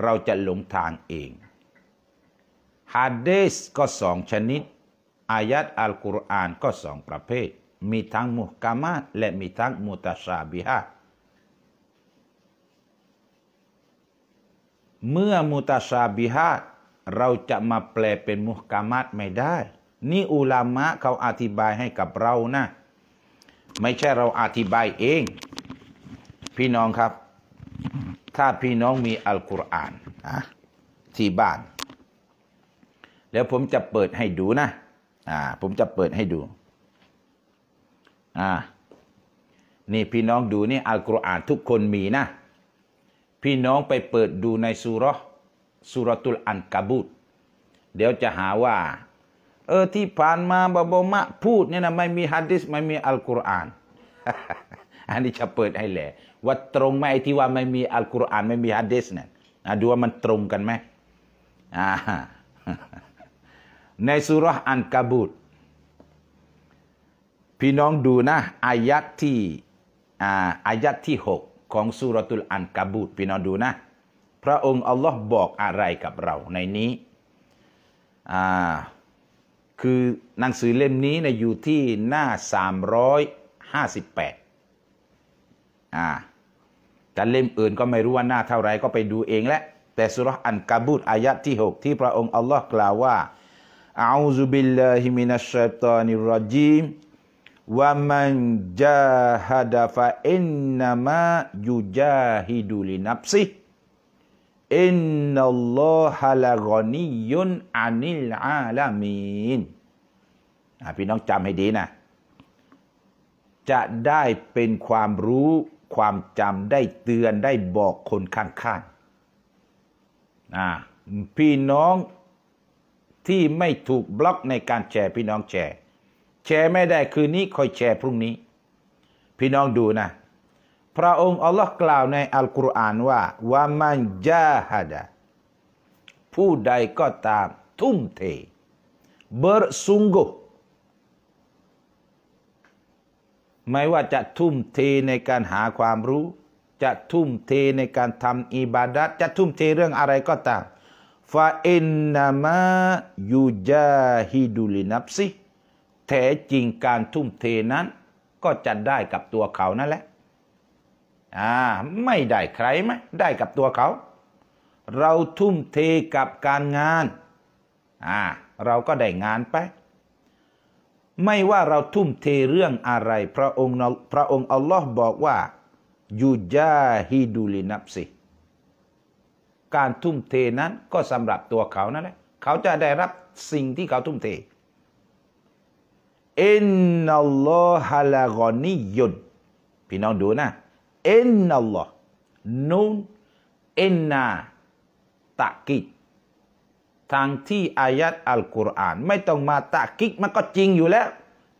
เราจะหลงทางเองฮัดดิษก็สองชนิดอายัดอัลกุรอานก็สองประเภท มีทั้งมุฮกามะและมีทั้งมุตาชาบิฮัดเมื่อมุตาชาบิฮัดเราจะมาแปลเป็นมุฮกามัดไม่ได้นี่อุลามะเขาอธิบายให้กับเรานะไม่ใช่เราอธิบายเอง พี่น้องครับ ถ้าพี่น้องมีอัลกุรอานนะที่บ้าน แล้วผมจะเปิดให้ดูนะอ่าผมจะเปิดให้ดูอ่านี่พี่น้องดูนี่อัลกุรอานทุกคนมีนะพี่น้องไปเปิดดูในสุรสุรตุลอันกาบูตเดี๋ยวจะหาว่าเออที่ผ่านมาบาบมะพูดเนี่ยนะไม่มีฮัดิสไม่มีอัลกุรอานอันนี้จะเปิดให้แหละว่าตรงไหมอที่ว่าไม่มีอัลกุรอานไม่มีฮัดิสเนี่ยดูว่ามันตรงกันไหมในสุรอันกาบูดพี่น้องดูนะอายัดที่อายัดที่หกของสุรตุลอันกาบูดพี่น้องดูนะ พระองค์อัลลอฮ์บอกอะไรกับเรา ในนี้อ่าคือหนังสือเล่มนี้นะอยู่ที่หน้า358อ่าแต่เล่มอื่นก็ไม่รู้ว่าหน้าเท่าไรก็ไปดูเองแหละ แต่สุรอันกาบูตอายะที่ 6 ที่พระองค์อัลลอฮ์กล่าวว่าอาซุบิลลาฮิมินัชชัตานิรจีมวะมันจาฮัดฟะอินนามะยูจาฮิดูลินับซิอินนัลลอฮะละกอนียุนอานิลอาลามีนพี่น้องจำให้ดีนะ จะได้เป็นความรู้ ความจำได้เตือนได้บอกคนข้างๆพี่น้องที่ไม่ถูกบล็อกในการแชร์ พี่น้องแชร์ แชร์ไม่ได้คืนนี้คอยแชร์พรุ่งนี้ พี่น้องดูนะพระองค์อัลลอฮ์กล่าวในอัลกุรอานว่าวามันจาฮัดาผู้ใดก็ตามทุ่มเท bersungguh ไม่ว่าจะทุ่มเทในการหาความรู้ จะทุ่มเทในการทำอิบาดัตจะทุ่มเทเรื่องอะไรก็ตามฟาอินนามะยูจาฮิดุลินับซิแท้จริงการทุ่มเทนั้น ก็จะได้กับตัวเขานั่นแหละอ่าไม่ได้ใครไหมได้กับตัวเขา เราทุ่มเทกับการงานอ่าเราก็ได้งานไป ไม่ว่าเราทุ่มเทเรื่องอะไร พระองค์พระองค์อัลลอฮ์บอกว่ายูจาฮิดูลินับสิการทุ่มเทนั้นก็สำหรับตัวเขานั่นแหละเขาจะได้รับสิ่งที่เขาทุ่มเทอินนัลลอฮะลากอนิยุดพี่น้องดูนะเอ็นอัลลอฮ์นูนเอ็นนาตะกิดทางที่อายัดอัลกุรอานไม่ต้องมาตะกิดมันก็จริงอยู่แล้ว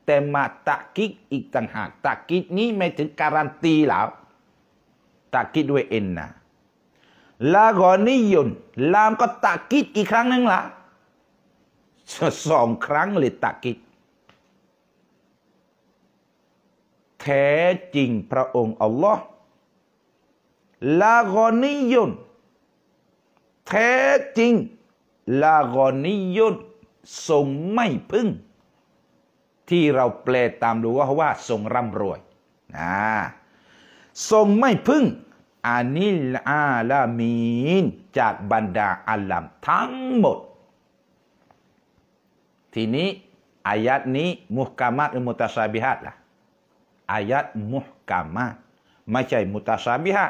แต่มาตะกิดอีกต่างหากตะกิดนี้ไม่ถึงการันตีแล้วตะกิกด้วยเอ็นนาลากอนิยนลามก็ตะกิดอีกครั้งหนึ่งละสอง ครั้งเลยตะกิดแท้จริงพระองค์อัลลอฮ์ลากอนิยุนแท้จริงลากอนิยุนทรงไม่พึ่ง ที่เราแปลตามดูว่าเพราะว่า ทรงร่ำรวยนะทรงไม่พึ่งอานิลอาลามีน จากบรรดาอัลลัมทั้งหมด ทีนี้อายัดนี้ มุกามัดอุมุตาซาบิฮัดล่ะอายัดมุฮกามะไม่ใช่มุตาาบิฮะ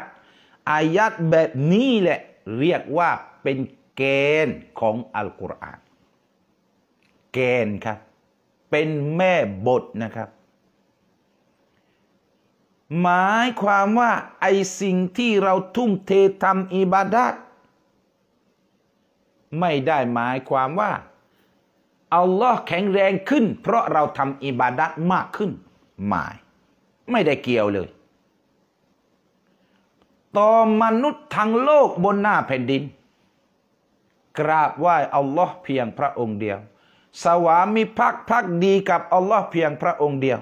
อายัดแบบนี้แหละ เรียกว่าเป็นเกณฑ์ของอัลกุรอานเกณฑ์ครับ เป็นแม่บทนะครับ หมายความว่าไอสิ่งที่เราทุ่มเททำอิบาดัตไม่ได้หมายความว่าอัลลอฮ์แข็งแรงขึ้น เพราะเราทำอิบาดัตมากขึ้น หมายไม่ได้เกี่ยวเลย ต่อมนุษย์ทั้งโลกบนหน้าแผ่นดิน กราบไหว้อัลลอฮ์เพียงพระองค์เดียว สวามิภักดิ์พักดีกับอัลลอฮ์เพียงพระองค์เดียว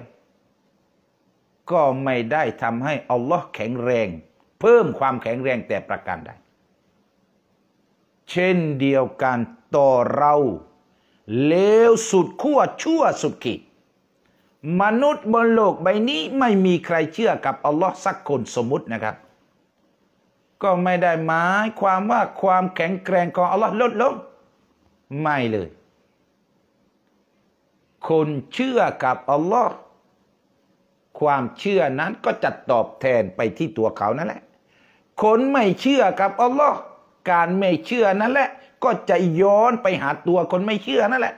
ก็ไม่ได้ทำให้อัลลอฮ์แข็งแรง เพิ่มความแข็งแรงแต่ประการใด เช่นเดียวกันต่อเรา เลวสุดขั้วชั่วสุดขีดมนุษย์บนโลกใบนี้ไม่มีใครเชื่อกับอัลลอฮ์สักคนสมมุตินะครับ ก็ไม่ได้หมายความว่าความแข็งแกร่งของอัลลอฮ์ลดลงไม่เลย คนเชื่อกับอัลลอฮ์ความเชื่อนั้นก็จะตอบแทนไปที่ตัวเขานั่นแหละคนไม่เชื่อกับอัลลอฮ์การไม่เชื่อนั่นแหละก็จะย้อนไปหาตัวคนไม่เชื่อนั่นแหละ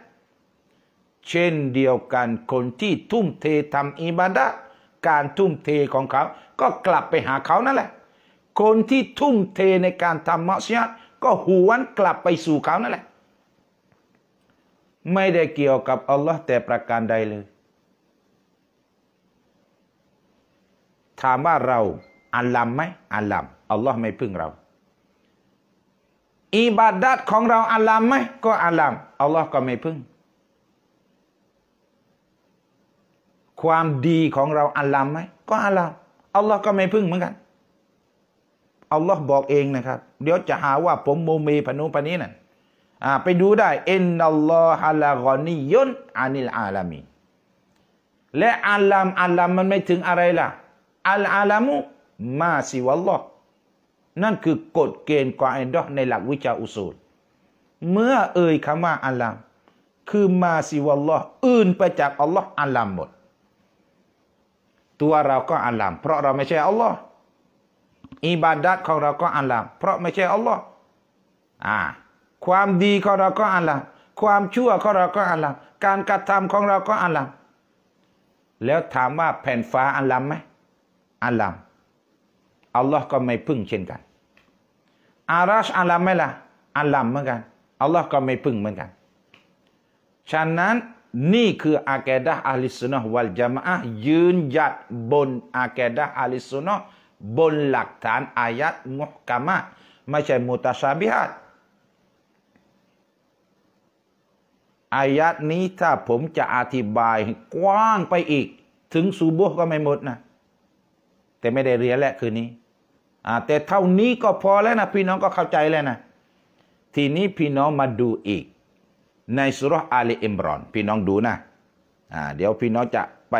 เช่นเดียวกันคนที่ทุ่มเททำอิบาดะการทุ่มเทของเขา ก็กลับไปหาเขานั่นแหละ คนที่ทุ่มเทในการทำมัสยิดก็หวนกลับไปสู่เขานั่นแหละไม่ได้เกี่ยวกับอัลลอฮ์แต่ประการใดเลย ถามว่าเราอัลลัมไหมอัลลัมอัลลอฮ์ไม่พึ่งเราอิบาดัตของเราอัลลัมไหมก็อัลลัมอัลลอฮ์ก็ไม่พึ่งความดีของเราอัลลัมไหมก็อัลลัมอัลลอฮ์ก็ไม่พึ่งเหมือนกันอัลลอฮ์บอกเองนะครับเดี๋ยวจะหาว่าผมโมเมพนุปนี้นั่นไปดูได้เอ็นอัลลอฮะลากอนิยนอานิลอาลามีและอัลลัมอัลลัมมันไม่ถึงอะไรล่ะอัลอาลามุมาสิวัลลอฮ์นั่นคือกฎเกณฑ์กอาอดอในหลักวิชาอุสูล เมื่อเอ่ยคำว่าอัลลัมคือมาสิวัลลอฮ์อื่นไปจากอัลลอฮ์อัลลัมหมดตัวเราก็อัลลัมเพราะเราไม่ใช่อัลลอฮ์อิบาดัตของเราก็อัลลัมเพราะไม่ใช่อัลลอฮ์อ่าความดีของเราก็อัลลัมความชั่วของเราก็อัลลัมการกระทำของเราก็อัลลัมแล้วถามว่าแผ่นฟ้าอัลลัมไหมอัลลัมอัลลอฮ์ก็ไม่พึ่งเช่นกันอาราชอัลลัมไหมล่ะอัลลัมเหมือนกันอัลลอฮ์ก็ไม่พึ่งเหมือนกันฉะนั้นนี่คืออาแกดะอาลิสุนนะวัลจามะยืนยัดบนอาแกดะอาลิสุนนะบนหลักฐานอายัดมุฮกามะไม่ใช่มุตชาบิฮัดอายัดนี้ถ้าผมจะอธิบายกว้างไปอีก ถึงซูบุก็ไม่หมดนะ แต่ไม่ได้เรียนแล้วคืนนี้แต่เท่านี้ก็พอแล้วนะ พี่น้องก็เข้าใจแล้วนะ ทีนี้พี่น้องมาดูอีกในสุรอาลีอิมรอนพี่น้องดูนะเดี๋ยวพี่น้องจะไป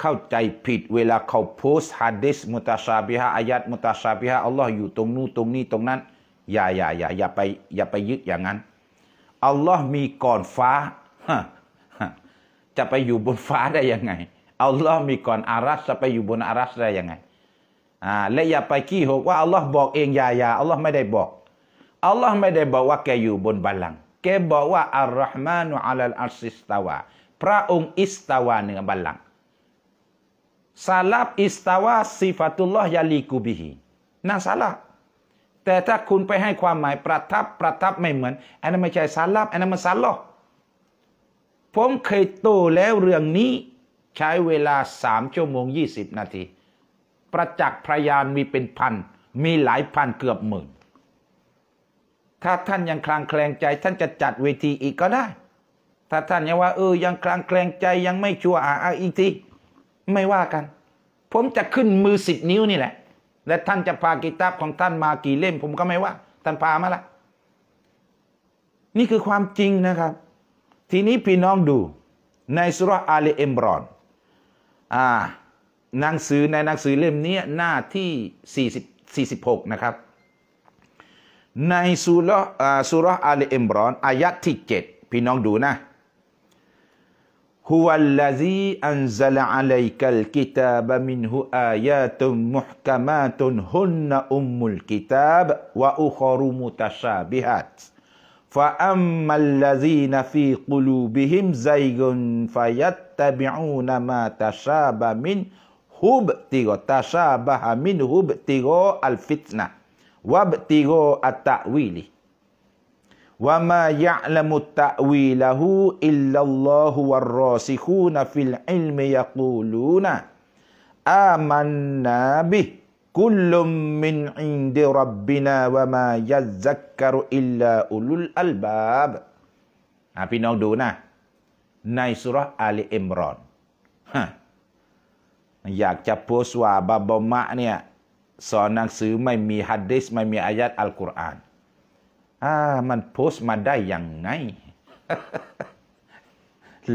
เข้าใจผิด เวลาเขาโพสฮะดิษมุตาชาบิฮะอายัดมุตาชาบิฮะอัลลอฮ์อยู่ตรงนู้นตรงนี้ตรงนั้นอย่าอย่าอย่าอย่าไปอย่าไปยึดอย่างนั้นอัลลอฮ์มีก่อนฟ้า จะไปอยู่บนฟ้าได้ยังไงอัลลอฮ์มีก่อนอารัสจะไปอยู่บนอารัสได้ยังไงและอย่าไปขี้หกว่าอัลลอฮ์บอกเองอย่าอย่าอัลลอฮ์ไม่ได้บอกอัลลอฮ์ไม่ได้บอกว่าแกอยู่บนบัลลังก์แกบอกว่าอัลลอฮ์มานุอัลลอัสอิสตาวะพระองค์อิสตาวะเหนือบัลลังก์ซาลับอิสตาวะสิฟัตุลลอฮ์ยาลีกุบิฮีนั่นสาลับแต่ถ้าคุณไปให้ความหมายประทับประทับไม่เหมือนอันนั้นไม่ใช่สาลับอันนั้นมันซาลอผมเคยโตแล้วเรื่องนี้ใช้เวลาสามชั่วโมงยี่สิบนาที ประจักษ์พยานมีเป็นพันมีหลายพันเกือบหมื่นถ้าท่านยังคลางแคลงใจ ท่านจะจัดเวทีอีกก็ได้ ถ้าท่านยังว่าเออ ยังคลางแคลงใจยังไม่ชัวร์อ่าอีกทีไม่ว่ากัน ผมจะขึ้นมือสิบนิ้วนี่แหละ และท่านจะพากีตาร์ของท่านมากี่เล่มผมก็ไม่ว่า ท่านพามาละ นี่คือความจริงนะครับ ทีนี้พี่น้องดู ในสุรอาลีเอมบรอน อ่า หนังสือในหนังสือเล่มนี้หน้าที่4บ46นะครับในสุรห์สุรห์อาลีอิมรอนอายะที่7พี่น้องดูนะฮุวัลลาซีอันซัลอาลัยกัลกิตาบมินฮุอายะตุมมุฮกามาตุนฮุนนะอุมมุลกิตาบวะอุคอรุมุตชาบิฮัต فأما الذين في قلوبهم زيغ فيتبعون ما تشابه من هب تيغو تشابه من هب تيغو الفتنه وابتغاء التأويل وما يعلم تأويله إلا الله والراسخون في العلم يقولون آمنا به كل من عند ربنا وما يذكر إلا أولو الألباب พี่น้องดูนะในสุรอาลีอิมรอนอยากจะโพสว่าบาบมะเนี่ยสอนหนังสือไม่มีฮัดดิสไม่มีอายัดอัลกุรอานอ่ามันโพสต์มาได้อย่างไง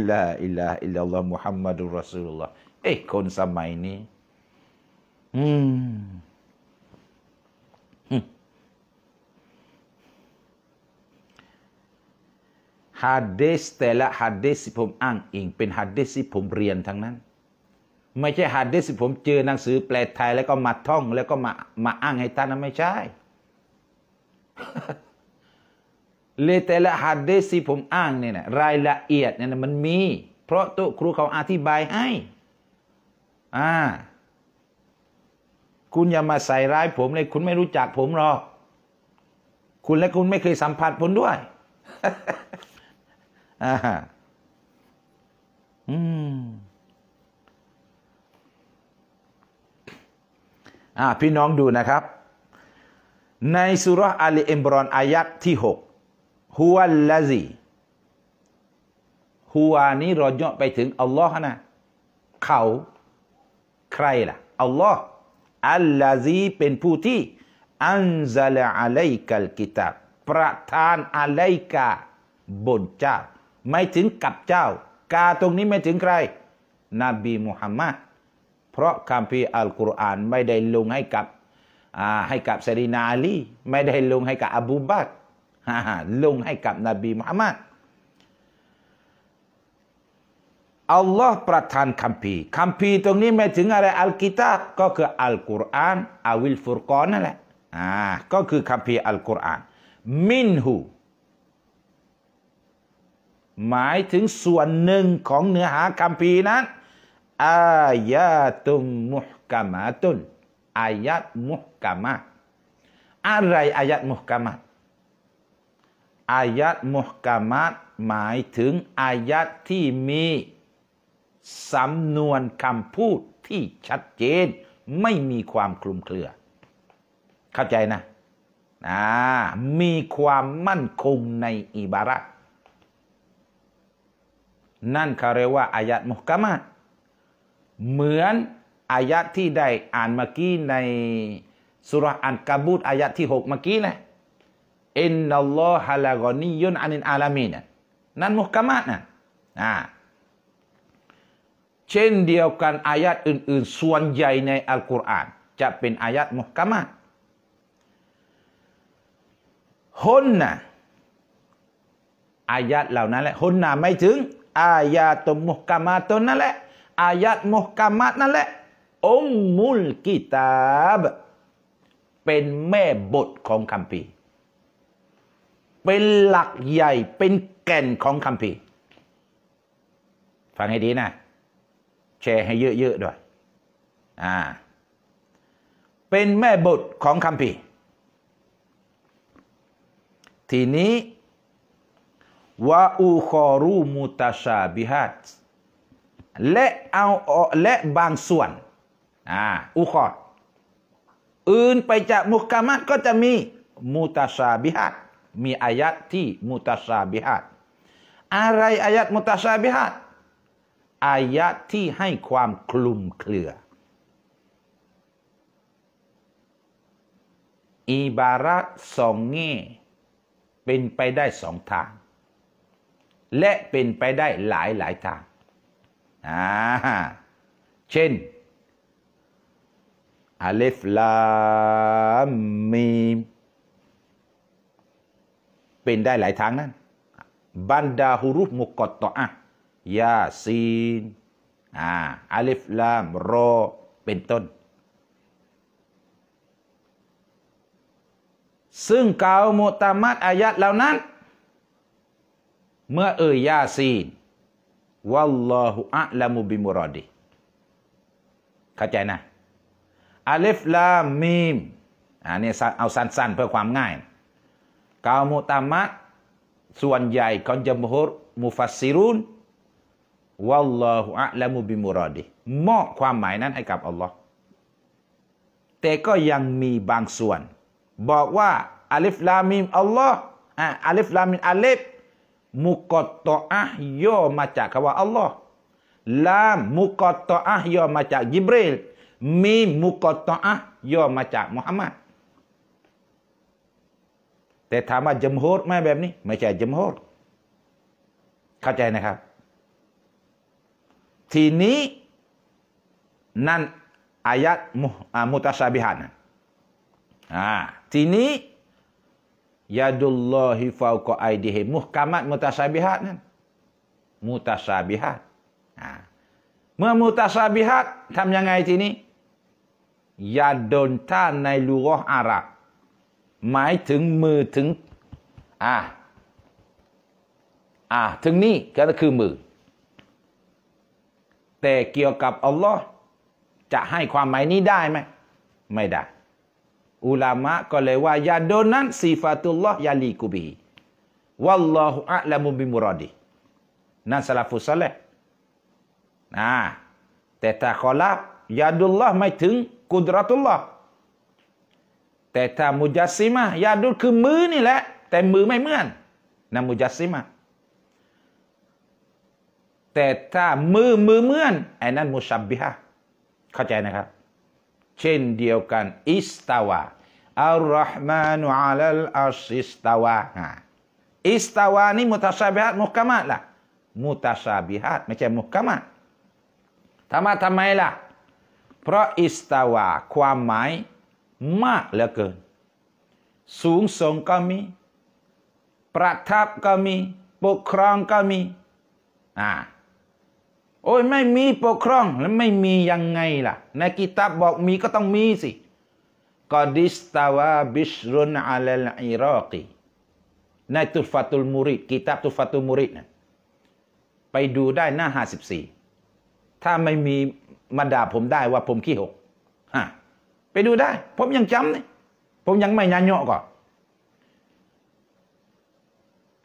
ลาอิลาอิลลัลลอฮ์มุฮัมมัดุรรอซูลลอฮ์เอ้คนสมัยนี้อืมฮัดดิสแต่ละฮัดดิสที่ผมอ้างอิงเป็นฮัดดิสที่ผมเรียนทั้งนั้นไม่ใช่หัดดิสผมเจอหนังสือแปลไทย แล้วก็มาท่อง แล้วก็มามา อ้างให้ท่านนะไม่ใช่ เลยแต่ละหัดดิสผมอ้างเนี่ยนะรายละเอียดเนี่ยนะมันมี เพราะตัวครูเขาอธิบายให้อ่าคุณอย่ามาใส่ร้ายผมเลย คุณไม่รู้จักผมหรอก คุณและคุณไม่เคยสัมผัสผมด้วยอ่าอืมอาพี่น้องดูนะครับ ในสุรอัลีอิมรอนอายัดที่6ฮุวาลลาซีฮุวานี้รอยอไปถึงอัลลอฮ์นะเขาใครล่ะอัลลอฮ์อัลลาซีเป็นผู้ที่อันซาลอะลัยกัลกิตาประทานอะลัยกาบนเจ้าไม่ถึงกับเจ้า กาตรงนี้ไม่ถึงใครนบีมุฮัมมัดเพราะคำพีอัลกุรอานไม่ได้ลงให้กับให้กับเซรีนาลีไม่ได้ลงให้กับ อบูบักลงให้กับนบีมุฮัมมัดอัลลอฮ์ประทานคำพีคำพีตรงนี้ไม่ถึงอะไรอัลกิตาบก็คืออัลกุรอานอาวิลฟุรกอนนั่นแหละอ่าก็คือคำพีอัลกุรอานมินหูหมายถึงส่วนหนึ่งของเนื้อหาคำพีนั้นอายาตุมมุฮกามาตุนอายัดมุฮกามะอะไรอายัดมุฮกามะอายัดมุฮกามะหมายถึงอายัดที่มีสำนวนคำพูดที่ชัดเจน ไม่มีความคลุมเครือ เข้าใจนะนะมีความมั่นคงในอิบาระนั่นเขาเรียกว่าอายัดมุฮกามะเหมือนอายะที่ได้อ่านเมื่อกี้ในสุรอันกาบูตอายะที่หกเมื่อกี้นะอินนัลลอฮะลากอนิยุนอันินอาลามีนะนั่นมุกามะนะอ่าเช่นเดียวกันอายัดอื่น ๆ ส่วนใหญ่ในอัลกุรอาน จะเป็นอายัดมุกามะฮุนนะอายัดเหล่านั้นแหละฮุนนะไม่ถึงอายาตุมุกามะตุนนั่นแหละอายัดมุฮกามัดนั่นแหละองมมุลกิตาบเป็นแม่บทของคำพีเป็นหลักใหญ่เป็นแก่นของคำพีฟังให้ดีนะแชร์ให้เยอะๆด้วยอ่าเป็นแม่บทของคำพีทีนี้ว่าอูคอรูมุตาชาบิฮัตและเอาและบางส่วนอ่าอุคอดอื่นไปจากมุกามัดก็จะมีมุตาซาบิฮัดมีอายัดที่มุตาซาบิฮัดอะไรอายัดมุตาซาบิฮัดอายัดที่ให้ความคลุมเครืออิบาระสองเง่เป็นไปได้สองทาง และเป็นไปได้หลายหลายทางอ่า เช่นอัลฟลามมี เป็นได้หลายทางนั้น บันดาฮุรุฟมุกตตออะยาซีน อ่าอเลฟลามรอเป็นต้น ซึ่งกาวมุตามัดอายัดเหล่านั้น เมื่อเอ่ยยาซีนวัลลอฮุอะลามุบิมุรอดีเข้าใจนะอาลฟลามมีมอันนี้เอาสั้นๆเพื่อความง่ายกาวมุตามะส่วนใหญ่คองจมฮุรมุฟัสซิรุนวัลลอฮุอะลามุบิมุรอดีมอบความหมายนั้นให้กับอัลลอฮ์แต่ก็ยังมีบางส่วน บอกว่าอาลฟลามีมอัลลอฮ์อ่าอาลฟลามีมอาลิฟ mukotta'ah ya macam kawan Allah. Lam mukotta'ah ya macam Jibril. Mim mukotta'ah ya macam Muhammad. Tapi ถามว่า jemhur ไม่ macam ni? Macam jemhur. Faham tak? Sini nan ayat ah, mutasabihan. Ha, ah, sini ยาดุลลอฮิฟาว q a a i ด i h i m Muhkamat mutasabihat k a มุต t a s a b i h a t เมื่อมุตาซาบิฮัตทำยังไงทีนี้ยาดนท่านในลูกอารับหมายถึงมือถึงอ่าอ่าถึงนี่ก็คือมือ แต่เกี่ยวกับอัลลอฮ์จะให้ความหมายนี้ได้ไหมไม่ได้อุลามะก็เลยว่ายาดนนั้นสีฟาตุลลอฮ์ยาลีกุบีวัลลอฮุอะลามุบิมุรอดีนั่นสลาฟุสเลนะแต่ถ้าขอลับยาดุลลอฮ์ไม่ถึงกุดรัตุลลอฮ์แต่ถ้ามุจัสซิมะยาดุลคือมือนี่แหละ แต่มือไม่เหมือนนะมุจัสซิมะแต่ถ้ามือมือเหมือนไอ้นั่นมุชับบิฮะเข้าใจนะครับเช่นเดียวกันอิสตาวะอัลลอฮ์มานุอัลลอัชอิสตาวาฮะอิสตาวะนี่มุตัาบิฮัดมุกมะล่ะมุตัาบิฮัดไม่ใช่มุกมะทำมาทำไมล่ะ เพราะอิสตาวะความหมายมากเหลือเกิน สูงส่งก็มี ประทับก็มีปกครองก็มีอ่าโอ้ยไม่มีปกครองแล้วไม่มียังไงล่ะ ในกิตาบบอกมีก็ต้องมีสิกอดิสตาวาบิชรุนอาลลอิรอกีในตุฟัตุลมุริดกิตาบตุฟัตุลมุริดนะไปดูได้หน้าห้าสิบสี่ถ้าไม่มีมาด่าผมได้ว่าผมขี้หกฮะไปดูได้ ผมยังจำเนี่ยผมยังไม่ยันโยก่อน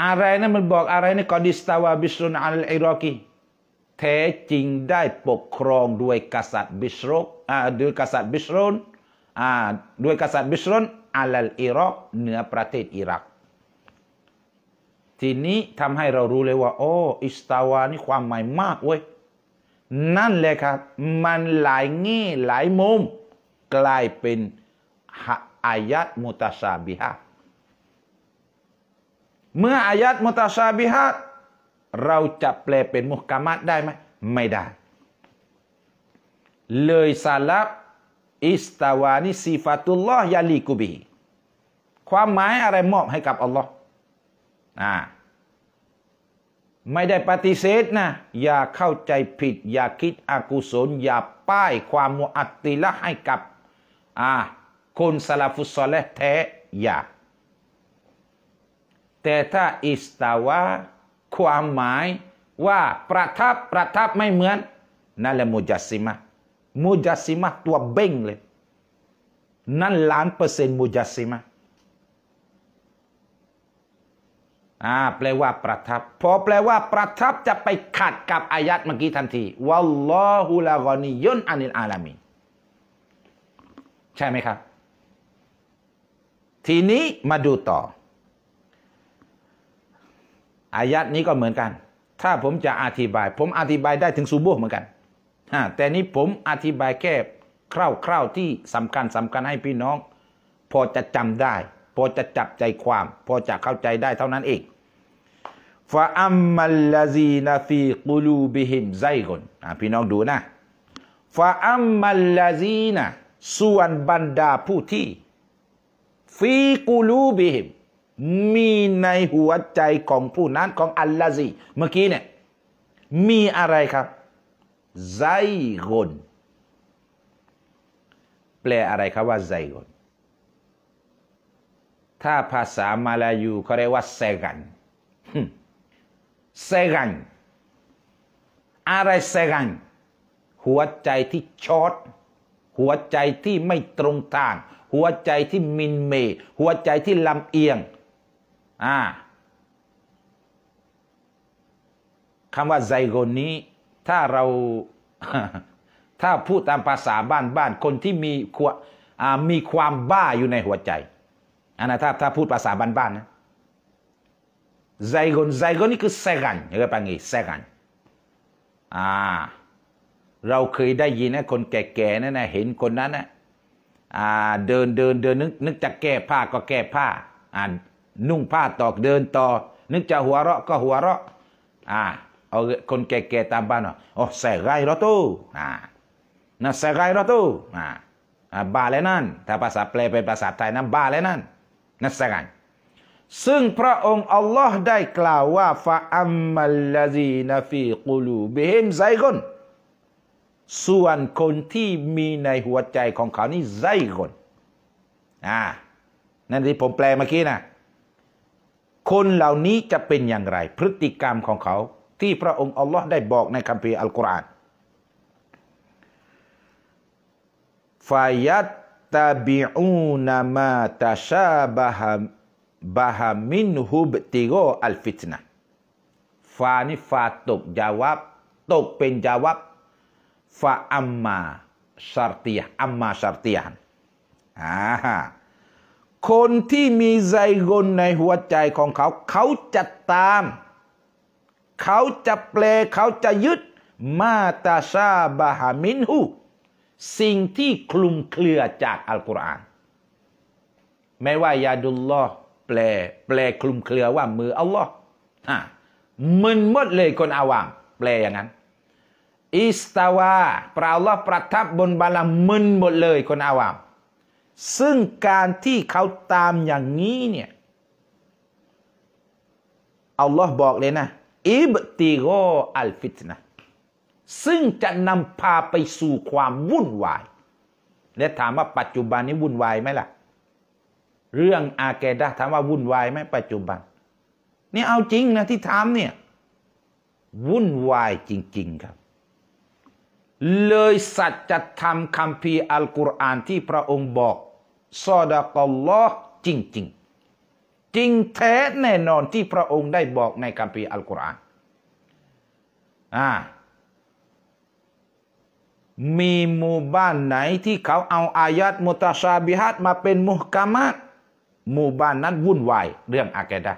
อะไรนะมันบอกอะไรนะกอดิสตาวาบิชรุนอาลลอิรอกีแท้จริงได้ปกครองด้วยกษัตริย์บิชรกอ่าด้วยกษัตริย์บิชรนอ่าด้วยกษัตริย์บิชรนอาลลอิรักเหนือประเทศอิรักทีนี้ทำให้เรารู้เลยว่าโอ้อิสตาวานี่ความหมายมากเว้ยนั่นแหละครับ มันหลายงี้หลายมุม กลายเป็นอายะมุตาชาบิฮะเมื่ออายะมุตาชาบิฮะเราจะแปลเป็นมุฮกามัดได้ไหมไม่ได้เลยซาลับอิสตาวานิซีฟาตุลลอฮยาลีกุบีความหมายอะไรมอบให้กับอัลลอฮ์นะไม่ได้ปฏิเสธนะอย่าเข้าใจผิด อย่าคิดอกุศล อย่าป้ายความมุอัตติละให้กับอ่าคนสลาฟุสอลและแท้อย่าแต่ถ้าอิสตาวาความหมายว่า ประทับประทับไม่เหมือน นั่นแหละมุจัสซิมะมุจัสซิมะตัวเบ่งเลยนั่นล้านเปอร์เซ็นต์มุจัสซิมะอ่าแปลว่าประทับพอแปลว่า ประทับจะไปขัด กับอายัดเมื่อกี้ทันทีวัลลอฮุลากอนิยุนอานิลอาลามีใช่ไหมครับ ทีนี้มาดูต่ออายัดนี้ก็เหมือนกัน ถ้าผมจะอธิบาย ผมอธิบายได้ถึงซูบูเหมือนกัน ฮะ แต่นี้ผมอธิบายแค่คร่าวๆที่สำคัญสำคัญให้พี่น้อง พอจะจำได้ พอจะจับใจความ พอจะเข้าใจได้เท่านั้นเองฟาอัมมัลลาซีนฟีกุลูบิฮิมไซกอนพี่น้องดูนะฟาอัมมัลลาซีนะส่วนบรรดาผู้ที่ฟีกุลูบิฮิมมีในหัวใจของผู้นั้นของอัลลาซีเมื่อกี้เนี่ย มีอะไรครับไซกุนแปลอะไรครับว่าไซกุนถ้าภาษามาลายูเขาเรียกว่าเซกันเซกันอะไรเซกัน หัวใจที่ช็อตหัวใจที่ไม่ตรงทาง หัวใจที่มินเมหัวใจที่ลำเอียงอ่าคำว่าไซโกนนี้ ถ้าเราถ้าพูดตามภาษาบ้านบ้านคนที่มีควมีความบ้าอยู่ในหัวใจอันนั้นถ้าถ้าพูดภาษาบ้านบ้านนะไซโกนไซโกนนี่คือแซกันเรียกว่าไงแซกันอ่าเราเคยได้ยินนะ คนแก่ๆนั่นนะเห็นคนนั้นนะอ่าเดินเดินเดินนึกนึกจะแก้ผ้าก็แก้ผ้าอ่านุ่งผ้าตอกเดินต่อ นึกจะหัวเราะก็หัวเราะอ่าเอาคนแก่ๆตามบ้านอ๋อใส่ไรเราตู้อ่านะใส่ไรเราตู้อ่าบ้าเลนั่นถ้าภาษาแปลเป็นภาษาไทยนันบ้าเลนั่นนั่ส่กันซึ่งพระองค์อัลลอฮ์ได้กล่าวว่าฟาอัมมัลลาซีนฟีกูลูบิฮิมไซกุนส่วนคนที่มีในหัวใจของเขานี่ไซกุนอ่านั่นที่ผมแปลเมื่อกี้นะคนเหล่านี้จะเป็นอย่างไร พฤติกรรมของเขาที่พระองค์อัลลอฮ์ได้บอกในคัมภีร์อัลกุรอานฟายัตตาบิอูนามาตาชาบะฮัมบะฮัมินฮุบติโกอัลฟิตนะฟานิฟาตกจาวับตกเป็นจาวับฟาอัมมาชาร์ติยะอัมมาชาร์ติยะอ่าคนที่มีไซกลในหัวใจของเขา เขาจะตาม เขาจะเปลเขาจะยึด มาตาซาบะฮามินหูสิ่งที่คลุมเครือจากอัลกุรอานไม่ว่ายาดุลลอฮ์แปล แปลคลุมเครือว่ามืออัลลอฮ์ฮะมึนหมดเลยคนอาวามแปลอย่างนั้นอิสตาวาปราอัลลอฮ์ประทับบนบาลามึนหมดเลยคนอาวามซึ่งการที่เขาตามอย่างนี้เนี่ยอัลลอฮ์บอกเลยนะอิบติโกอัลฟิตนะซึ่งจะนำพาไปสู่ความวุ่นวาย และถามว่าปัจจุบันนี้วุ่นวายไหมล่ะ เรื่องอาเกดะถามว่าวุ่นวายไหมปัจจุบัน นี่เอาจริงนะที่ถามเนี่ย วุ่นวายจริงๆครับเลยสัจธรรมคำพีอัลกุรอานที่พระองค์บอกซอดะกอลลอจริงจริงจริงแท้แน่นอนที่พระองค์ได้บอกในคำพีอัลกุรอาน อ่า มีหมู่บ้านไหนที่เขาเอาอายัดมุตชาบิฮัดมาเป็นมุฮกามะหมู่บ้านนั้นวุ่นวายเรื่องอาเกดะ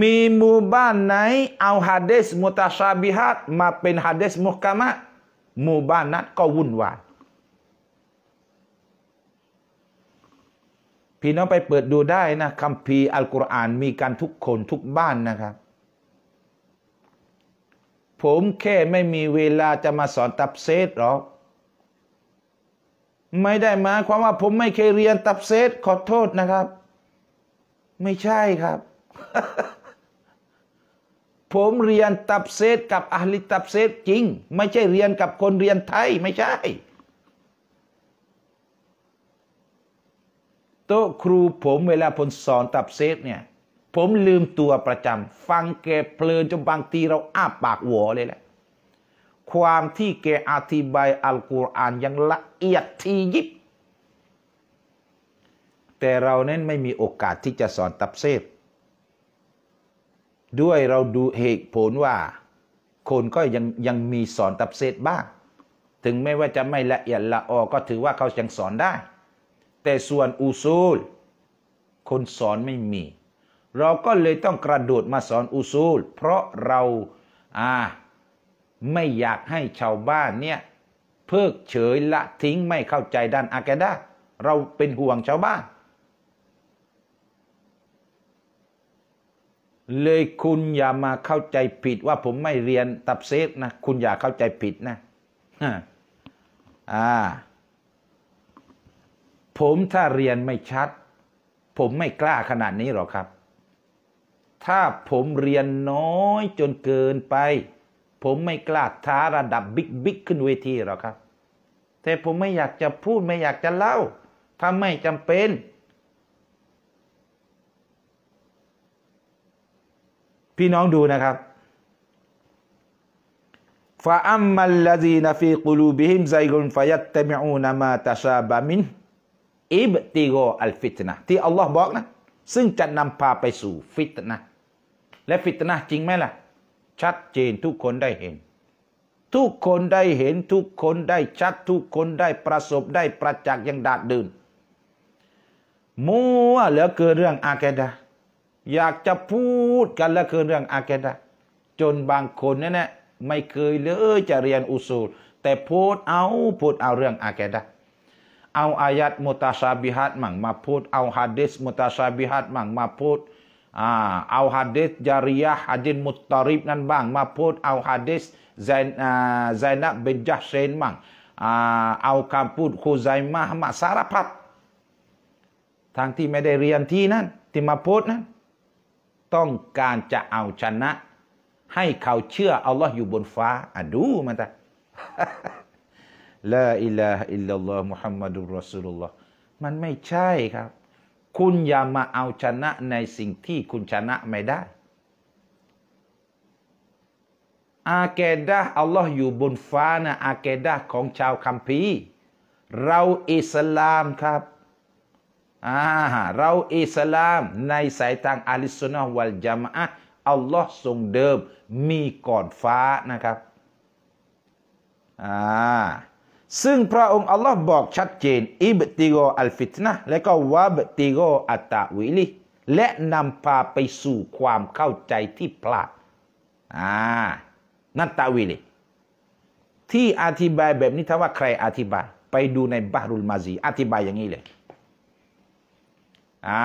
มีมูบ้านไหน เอาฮะเดสมุตชาบิฮัดมาเป็นฮะเดสมุกามะหมู่บ้านนั้นก็วุ่นวายพี่น้องไปเปิดดูได้นะคำพีอัลกุรอานมีการทุกคนทุกบ้านนะครับ ผมแค่ไม่มีเวลาจะมาสอนตับเซตหรอกไม่ได้มาความว่าผมไม่เคยเรียนตับเซตขอโทษนะครับ ไม่ใช่ครับผมเรียนตับเซตกับอัลลิตับเซตจริง ไม่ใช่เรียนกับคนเรียนไทยไม่ใช่โต๊ะครูผมเวลาผมสอนตับเซตเนี่ยผมลืมตัวประจำฟังแกเพลินจนบางทีเราอ้าปากหัวเลยแหละความที่แกอธิบายอัลกุรอานอย่างละเอียดทียิบ แต่เราเน้นไม่มีโอกาสที่จะสอนตับเซตด้วยเราดูเหตุผลว่าคนก็ยังยังมีสอนตับเศษบ้าง ถึงแม้ว่าจะไม่ละเอียดละออก็ถือว่าเขายังสอนได้ แต่ส่วนอุซูล คนสอนไม่มี เราก็เลยต้องกระโดดมาสอนอุซูล เพราะเราอ่าไม่อยากให้ชาวบ้านเนี่ยเพิกเฉยละทิ้งไม่เข้าใจด้านอาแกดาเราเป็นห่วงชาวบ้านเลยคุณอย่ามาเข้าใจผิดว่าผมไม่เรียนตับเซฟนะคุณอย่าเข้าใจผิดนะอ่าผมถ้าเรียนไม่ชัด ผมไม่กล้าขนาดนี้หรอกครับ ถ้าผมเรียนน้อยจนเกินไป ผมไม่กล้าท้าระดับบิ๊กบิ๊กขึ้นเวทีหรอกครับ แต่ผมไม่อยากจะพูดไม่อยากจะเล่า ถ้าไม่จำเป็นพี่น้องดูนะครับฟาอัมมัลลาซีนฟีกลูบิฮิมไซกุนฟายัตเตมิอูนามาตาชาบามินอิบติโกอัลฟิตนะที่อัลลอฮ์บอกนะซึ่งจะนำพาไปสู่ฟิตนะและฟิตนะจริงไหมล่ะ ชัดเจนทุกคนได้เห็น ทุกคนได้เห็นทุกคนได้ชัดทุกคนได้ประสบได้ประจักษ์อย่างดาดเดิ่นมัวเหลือเกินเรื่องอาเกดาอยากจะพูดกันละคือเรื่องอาเกดะจนบางคนนั่นแหละไม่เคยเลยจะเรียนอุสูล แต่พูดเอาพูดเอาเรื่องอาเกดะเอาอายัดมุตาชาบิฮัดมั่งมาพูดเอาฮะดิษมุตาชาบิฮัดมั่งมาพูดเอาฮะดิษจาริยะฮะดิษมุตตาริบนั้นบ้างมาพูดเอาฮะดิษไซนับเบญจเชนมั่งเอาคำพูดคูไซมาหมาสารพัดทางที่ไม่ได้เรียนที่นั่นที่มาพูดนั้นต้องการจะเอาชนะ ให้เขาเชื่ออัลลอฮ์อยู่บนฟ้าอ่ะดูมันตะลาอิลาอิลลัลลอฮ์มุฮัมมัดุลรอสูลุลลอฮ์มันไม่ใช่ครับ คุณอย่ามาเอาชนะในสิ่งที่คุณชนะไม่ได้อาเกดะอัลลอฮ์อยู่บนฟ้านะอาเกดะของชาวคัมภีร์เราอิสลามครับอ่าเราอิสลามในสายตางอาลิสุนนะวัลจามะอัลลอฮ์ทรงเดิมมีก่อนฟ้านะครับ อ่า ซึ่งพระองค์อัลลอฮ์บอกชัดเจนอิบติโกอัลฟิตนะและก็วาบติโกอัตตาวิลิและนำพาไปสู่ความเข้าใจที่พลาด อ่า นัตตาวิลิที่อธิบายแบบนี้ถ้าว่าใครอธิบาย ไปดูในบารุลมาซี อธิบายอย่างนี้เลยอ่า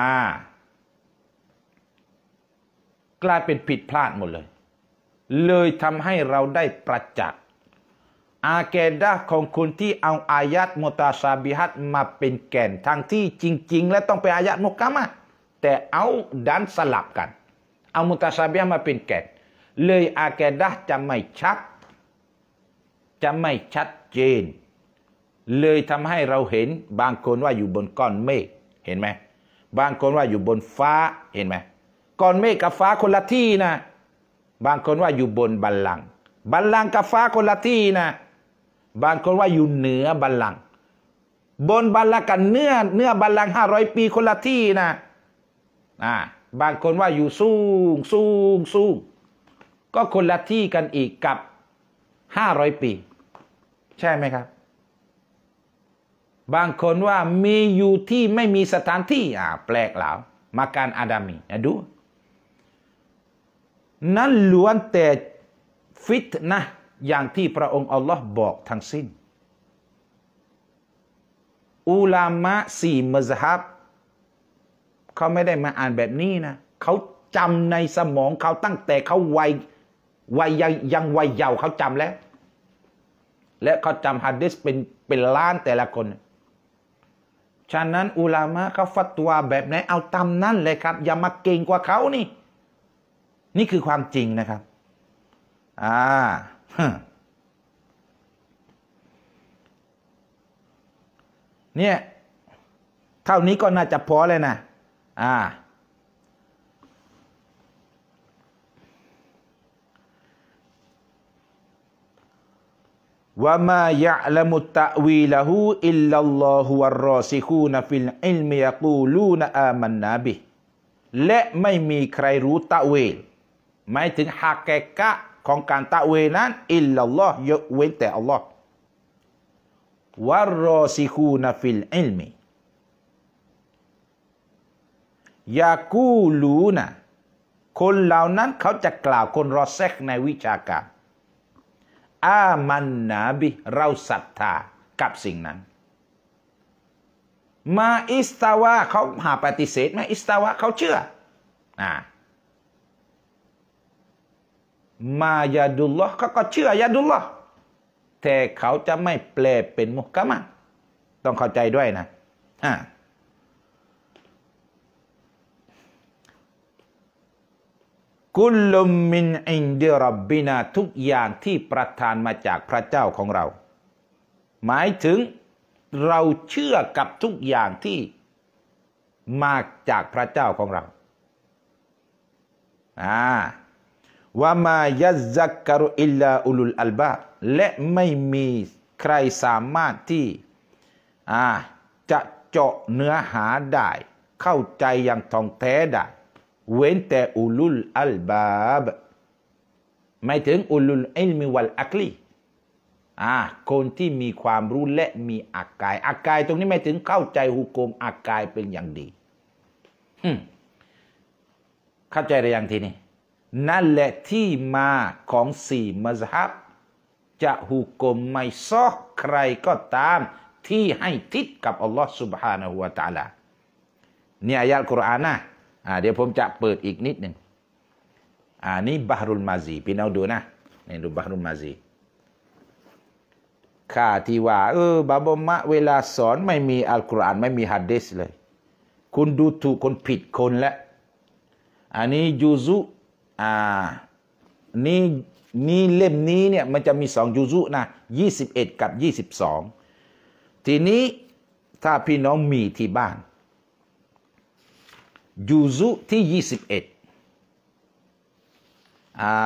กลายเป็นผิดพลาดหมดเลย เลยทำให้เราได้ประจักษ์อาเกดาของคนที่เอาอายัดมตาซาบิฮัตมาเป็นแก่นทางที่จริง ๆ และต้องไปอายัดมุกามะแต่เอาดันสลับกัน เอามุตาซาบิฮัตมาเป็นแก่นเลยอาเกดาจะไม่ชัด จะไม่ชัดเจน เลยทำให้เราเห็นบางคนว่าอยู่บนก้อนเมฆ เห็นไหมบางคนว่าอยู่บนฟ้าเห็นไหมก่อนเมฆกับฟ้าคนละที่นะบางคนว่าอยู่บนบัลลังก์บัลลังก์กับฟ้าคนละที่นะบางคนว่าอยู่เหนือบัลลังก์บนบัลลังก์กันเนื้อเนื้อบัลลังก์ห้าร้อยปีคนละที่นะอ่าบางคนว่าอยู่สูงสูงสูงก็คนละที่กันอีกกับห้าร้อยปี ใช่ไหมครับบางคนว่ามีอยู่ที่ไม่มีสถานที่อ่าแปลกแล้วมาการอาดามีดู นั้นล้วนแต่ฟิตนะอย่างที่พระองค์ อัลลอฮ์บอกทั้งสิ้นอุลามะสี่มัซฮับเขาไม่ได้มาอ่านแบบนี้นะเขาจำในสมองเขาตั้งแต่เขาวัยวัยยังยังวัยเยาว์เขาจำแล้ว และเขาจำฮัดดิสเป็นเป็นล้านแต่ละคนฉะนั้นอุลามะเขาฟัตวาแบบไหนเอาตามนั้นเลยครับ อย่ามาเก่งกว่าเขานี่ นี่คือความจริงนะครับ อ่า เนี่ย เท่านี้ก็น่าจะพอเลยนะอ่าวะมายะลมุตะวีละหูอิลลัลลอฮุวรอซิคูนฟิลอิลมิยกูลูนอามันนาบิและไม่มีใครรู้ตะเวลหมายถึงฮากแกกะของการตะเวนั้นอิลลัลลอฮ์ยกเว้นแต่อัลลอฮ์วะรอซิคูนฟิลอิลมียากูลูนะคนเหล่านั้นเขาจะกล่าวคนรอเซกในวิชาการอามันนาบิเราศรัทธากับสิ่งนั้น มาอิสตาวะเขาหาปฏิเสธมาอิสตาวะเขาเชื่ออ่ามายาดุลลอ์เขาก็เชื่อยาดุลลอ์แต่เขาจะไม่แปลเป็นมุกกะมะต้องเข้าใจด้วยนะอ่ากุลลมมินอินเดรับบินาทุกอย่างที่ประทานมาจากพระเจ้าของเรา หมายถึงเราเชื่อกับทุกอย่างที่มาจากพระเจ้าของเราอ่าวามายะซักการุอิลลาอุลุลอัลบาและไม่มีใครสามารถที่อ่าจะเจาะเนื้อหาได้ เข้าใจอย่างท่องแท้ได้เว้นแต่อุลุลอัลบาบหมายถึงอุลุลอิลมิวัลอักลีอ่าคนที่มีความรู้และมีอักกาย อักกาย ตรงนี้หมายถึงเข้าใจหุกมอักกายเป็นอย่างดีเข้าใจหรือยังทีนี้นั่นแหละที่มาของสี่มัซฮับ จะหุกมไม่ซอกใครก็ตามที่ให้ทิศกับอัลลอฮ์ سبحانه และ تعالى นี่อายะห์ลกุรอานนะเดี๋ยวผมจะเปิดอีกนิดหนึ่งอ่านี่บาฮรุลมาซีพี่น้องดูนะนี่ดูบาฮรุลมาซีข้าที่ว่าเออบาบมะ เวลาสอนไม่มีอัลกุรอานไม่มีฮัดดิสเลย คุณดูถูกคนผิดคนและ อันนี้ยูซุ อ่า นี่นี่เล่มนี้เนี่ยมันจะมีสองยูซุนะยี่สิบเอ็ดกับยี่สิบสองทีนี้ถ้าพี่น้องมีที่บ้านยูซุที่ยี่สิบเอ็ดอ่า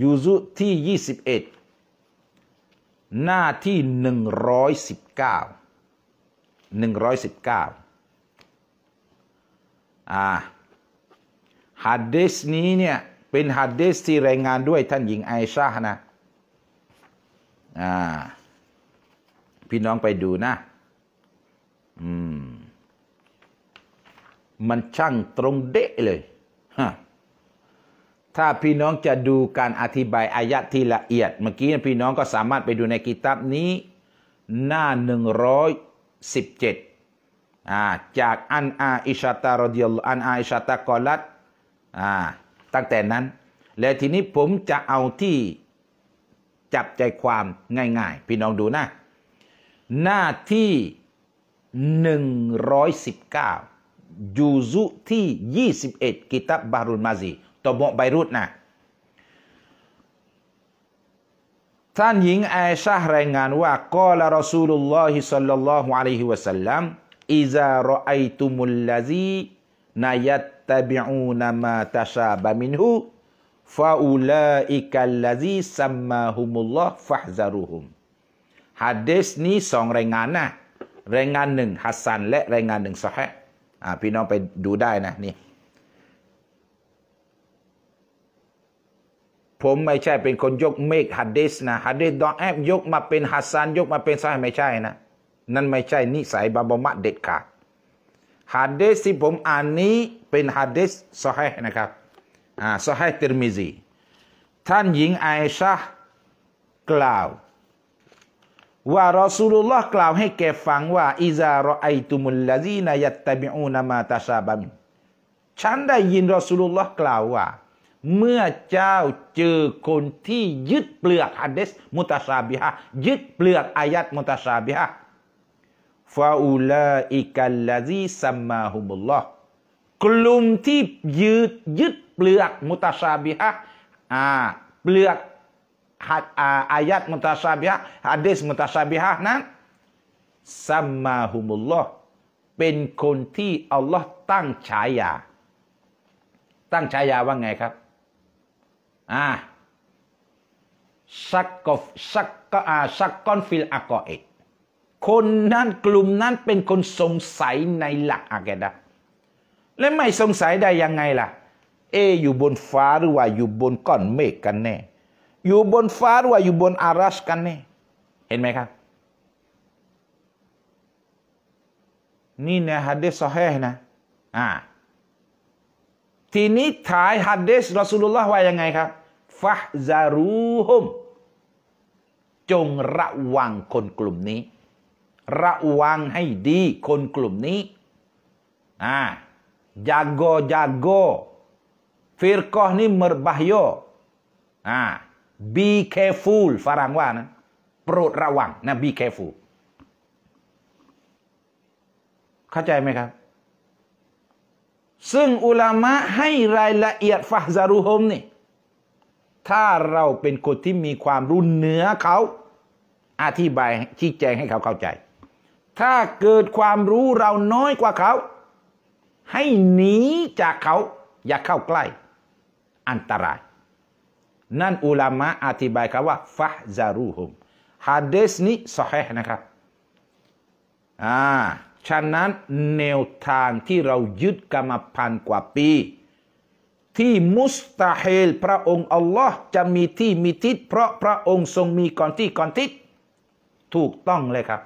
ยูซุที่ยี่สิบเอ็ดหน้าที่หนึ่งร้อยสิบเก้าหนึ่งร้อยสิบเก้าอ่าฮัดเดสนี้เนี่ย เป็นฮัดเดสที่รายงานด้วยท่านหญิงไอชานะ อ่า พี่น้องไปดูนะ อืมมันช่างตรงเดะเลยฮะถ้าพี่น้องจะดูการอธิบายอายะที่ละเอียด เมื่อกี้พี่น้องก็สามารถไปดูในกิตับนี้หน้า117อ่าจากอันอาอิชาตารดิลอันอาอิชาตากอลัดอ่าตั้งแต่นั้น และทีนี้ผมจะเอาที่จับใจความง่ายๆ พี่น้องดูนะหน้าที่119ยูซุที่21กิตับบารุลมาซีตบบไบรุตนะท่านหญิงไอชารายงานว่ากอลารอซูลุลลอฮิสัลลัลลอฮุอะลัยฮิวะสัลลัมอิซารอไอตุมุลลาซีนายัตตะบิอูนามาตชาบะมินฮูฟาอูลาอิกัลลาซีซัมมาฮุมุลลอฮฟะฮซารูฮุมฮะดีษนี้สองรายงานนะรายงานหนึ่งฮัสซันและรายงานหนึ่งซอฮีห์อ่าพี่น้องไปดูได้นะนี่ผมไม่ใช่เป็นคนยกเมฆฮัดดิสนะฮัดดิสดองแอบยกมาเป็นฮัสซันยกมาเป็นซาไม่ใช่นะนั่นไม่ใช่นิสัยบาบามะเด็ดขาดฮัดดิสที่ผมอ่านนี้เป็นฮัดดิสซอฮีนะครับอ่าซอฮีติรมิซีท่านหญิงไอชากล่าวว่ารอสูลุลลอฮ์กล่าวให้แก่ฟังว่าอิซารอไอตุมุลลาซีนายัตตบิอูนามาตาซาบัมฉันได้ยินรอสูลุลลอฮ์กล่าวว่า เมื่อเจ้าเจอคนที่ยึดเปลือกฮัดเดสมุตาซาบิฮะยึดเปลือกอายัดมุตาซาบิฮะฟาอูลาอิกัลลาซีซัมมาฮุมุลลอฮ์กลุ่มที่ยึดยึดเปลือกมุตาซาบิฮะอ่าเปลือก ayat m u t a s a b i h a h hadis m u t a s a b i h a h นั้นสัมมาหุมุลลอฮ์เป็นคนที่อัลลอฮ์ตั้งฉายาตั้งฉายาว่าไงครับอ่าซักกอฟซักก็อาซักกอนฟิลอากอเอกคนนั้นกลุ่มนั้นเป็นคนสงสัยในหลักอะแกดะและไม่สงสัยได้ยังไงล่ะ เออยู่บนฟ้าหรือว่าอยู่บนก้อนเมฆกันแน่อยู่บนฟาร์ว่าอยู่บนอารัชกันเนี่ยเห็นไหมครับนี่เนี่ยฮัดเดสซอแห่นะอ่าทีนี้ถ่ายฮัดเดสรอสุลลอฮ์ว่ายังไงครับฟะซารูฮุมจงระวังคนกลุ่มนี้ระวังให้ดีคนกลุ่มนี้อ่าจากโกจากโกฟิรกอนี่มรบะโยอ่า be careful ฝรั่งว่านะโปรดระวัง นะ be careful เข้าใจไหมครับ ซึ่งอุลามะให้รายละเอียดฟาซารุฮมนี่ ถ้าเราเป็นคนที่มีความรู้เหนือเขา อธิบายชี้แจงให้เขาเข้าใจ ถ้าเกิดความรู้เราน้อยกว่าเขา ให้หนีจากเขา อย่าเข้าใกล้ อันตรายนั่นอุลามะอธิบายครับว่า ฟะจารูฮุมฮะดีสนี้สอฮนะครับอ่า ฉะนั้นแนวทางที่เรายึดกรรมพันกว่าปี ที่มุสตาเฮลพระองค์ อัลลอฮ์จะมีที่มีทิศเพราะพระองค์ทรงมีก่อนที่ก่อนทิศถูกต้องเลยครับ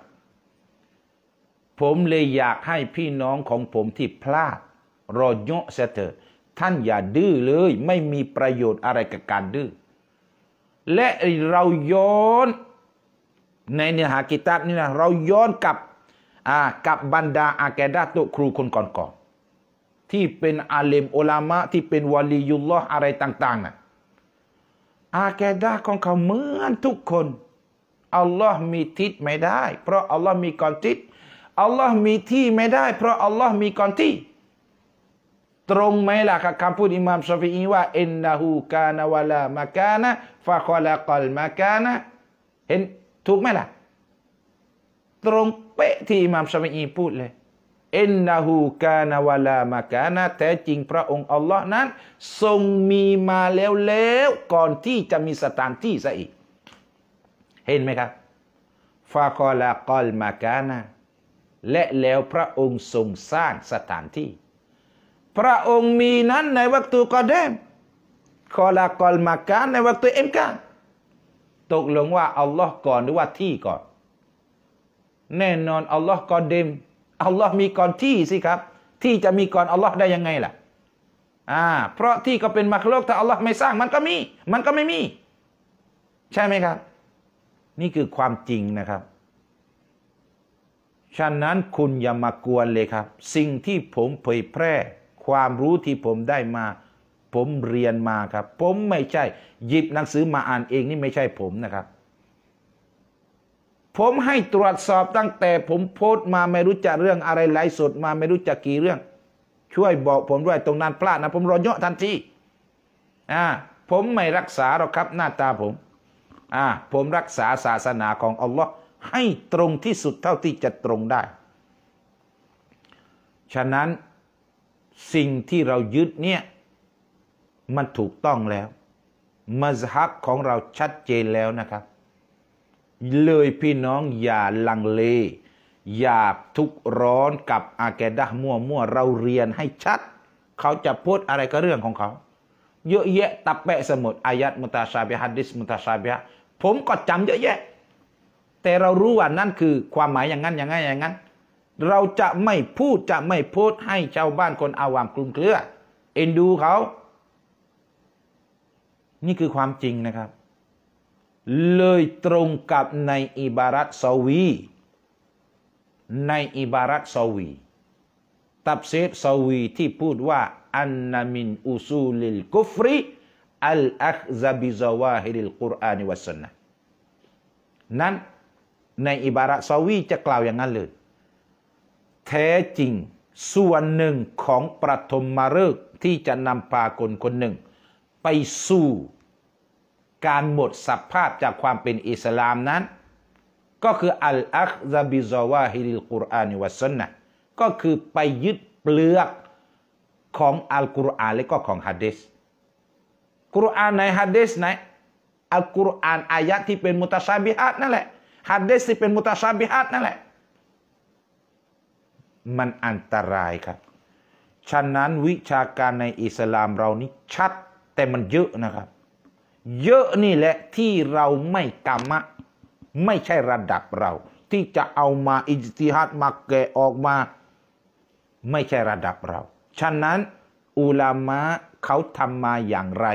ผมเลยอยากให้พี่น้องของผมที่พลาดรอยโยาเสถิท่านอย่าดื้อเลยไม่มีประโยชน์อะไรกับการดื้อและเราย้อนในเนื้อหากิตาบนี่นะเราย้อนกับกับบรรดาอาแกดาตุครูคนก่อนๆที่เป็นอาเลมออลามะที่เป็นวาลียุลลอฮ์อะไรต่างๆนะ่ะอาแกดาของเขาเหมือนทุกคนอัลลอฮ์มีทิศไม่ได้ เพราะอัลลอฮ์มีก่อนทิศอัลลอฮ์มีที่ไม่ได้ เพราะอัลลอฮ์มีก่อนที่ตรงไหมล่ะกับคำพูดอิหม่ามชอฟีอีว่าเอ็นนาหูกานาวลามากานะฟาคอลากอลมากานะเห็นถูกไหมล่ะตรงเป๊ะที่อิหม่ามชอฟีอีพูดเลยเอ็นนาหูกานาวลามากานะแท้จริงพระองค์อัลลอฮ์นั้น ทรงมีมาแล้วแล้วก่อนที่จะมีสถานที่ซะอีก เห็นไหมครับฟาคอลากอลมากานะและแล้วพระองค์ทรงสร้างสถานที่พระองค์มีนั้นในวัตุกอเดมคอลากอลมาการในวัตุเอ็มกาตกลงว่าอัลลอฮ์ก่อนหรือว่าที่ก่อน แน่นอนอัลลอฮ์ก่อนเดม อัลลอฮ์มีก่อนที่สิครับ ที่จะมีก่อนอัลลอฮ์ได้ยังไงล่ะ อ่า เพราะที่ก็เป็นมรรคโลกถ้าอัลลอฮ์ไม่สร้าง มันก็มี มันก็ไม่มี ใช่ไหมครับ นี่คือความจริงนะครับ ฉะนั้นคุณอย่ามากวนเลยครับ สิ่งที่ผมเผยแพร่ความรู้ที่ผมได้มา ผมเรียนมาครับ ผมไม่ใช่ หยิบหนังสือมาอ่านเอง นี่ไม่ใช่ผมนะครับ ผมให้ตรวจสอบตั้งแต่ ผมโพสต์มาไม่รู้จักเรื่องอะไรไลฟ์สดมาไม่รู้จักกี่เรื่อง ช่วยบอกผมด้วยตรงนั้นพลาดนะ ผมรอเยอะทันทีอ่าผมไม่รักษาหรอกครับหน้าตาผมอ่าผมรักษาศาสนาของอัลลอฮ์ให้ตรงที่สุดเท่าที่จะตรงได้ ฉะนั้นสิ่งที่เรายึดเนี่ยมันถูกต้องแล้วมัซฮับของเราชัดเจนแล้วนะครับ เลยพี่น้องอย่าลังเล อย่าทุกร้อนกับอาแกดะมั่วมั่วเราเรียนให้ชัดเขาจะพูดอะไรก็เรื่องของเขาเยอะแยะตับแปะสมุดอายัดมุตาชาบิฮัดดิสมุตาชาบิฮะผมก็จำเยอะแยะ แต่เรารู้ว่านั่นคือความหมายอย่างนั้น อย่างนั้นอย่างนั้นเราจะไม่พูดจะไม่พูดให้ชาวบ้านคนอาวามกลุ่มเคลือ เอ็นดูเขา นี่คือความจริงนะครับ เลยตรงกับในอิบารัตสวีในอิบารัตสวีตับเซฟสวีที่พูดว่าอันนามินอุซูลิลกุฟริอัลอัคซาบิซาวาฮิริลกุรอานิวัสนะนั้นในอิบารัตสวี จะกล่าวอย่างนั้นเลยแท้จริงส่วนหนึ่งของประทมมาฤกที่จะนำพาคนคนหนึ่ง ไปสู่ การหมดสภาพจากความเป็นอิสลามนั้น ก็คืออัลอัคซาบิซาวาฮิลกุรอานิวัสนะก็คือไปยึดเปลือกของอัลกุรอานและก็ของฮะดีษกุรอานในฮะดีษหนอัลกุรอานอายะที่เป็นมุตชาบิฮัดนั่นแหละฮะดีษที่เป็นมุตชาบิฮัดนั่นแหละมันอันตรายครับ ฉะนั้นวิชาการในอิสลามเรานี่ชัดแต่มันเยอะนะครับ เยอะนี่แหละที่เราไม่กรรมะไม่ใช่ระดับเรา ที่จะเอามาอิจติฮัดมาแกะออกมา ไม่ใช่ระดับเรา ฉะนั้นอุลามะเขาทำมาอย่างไร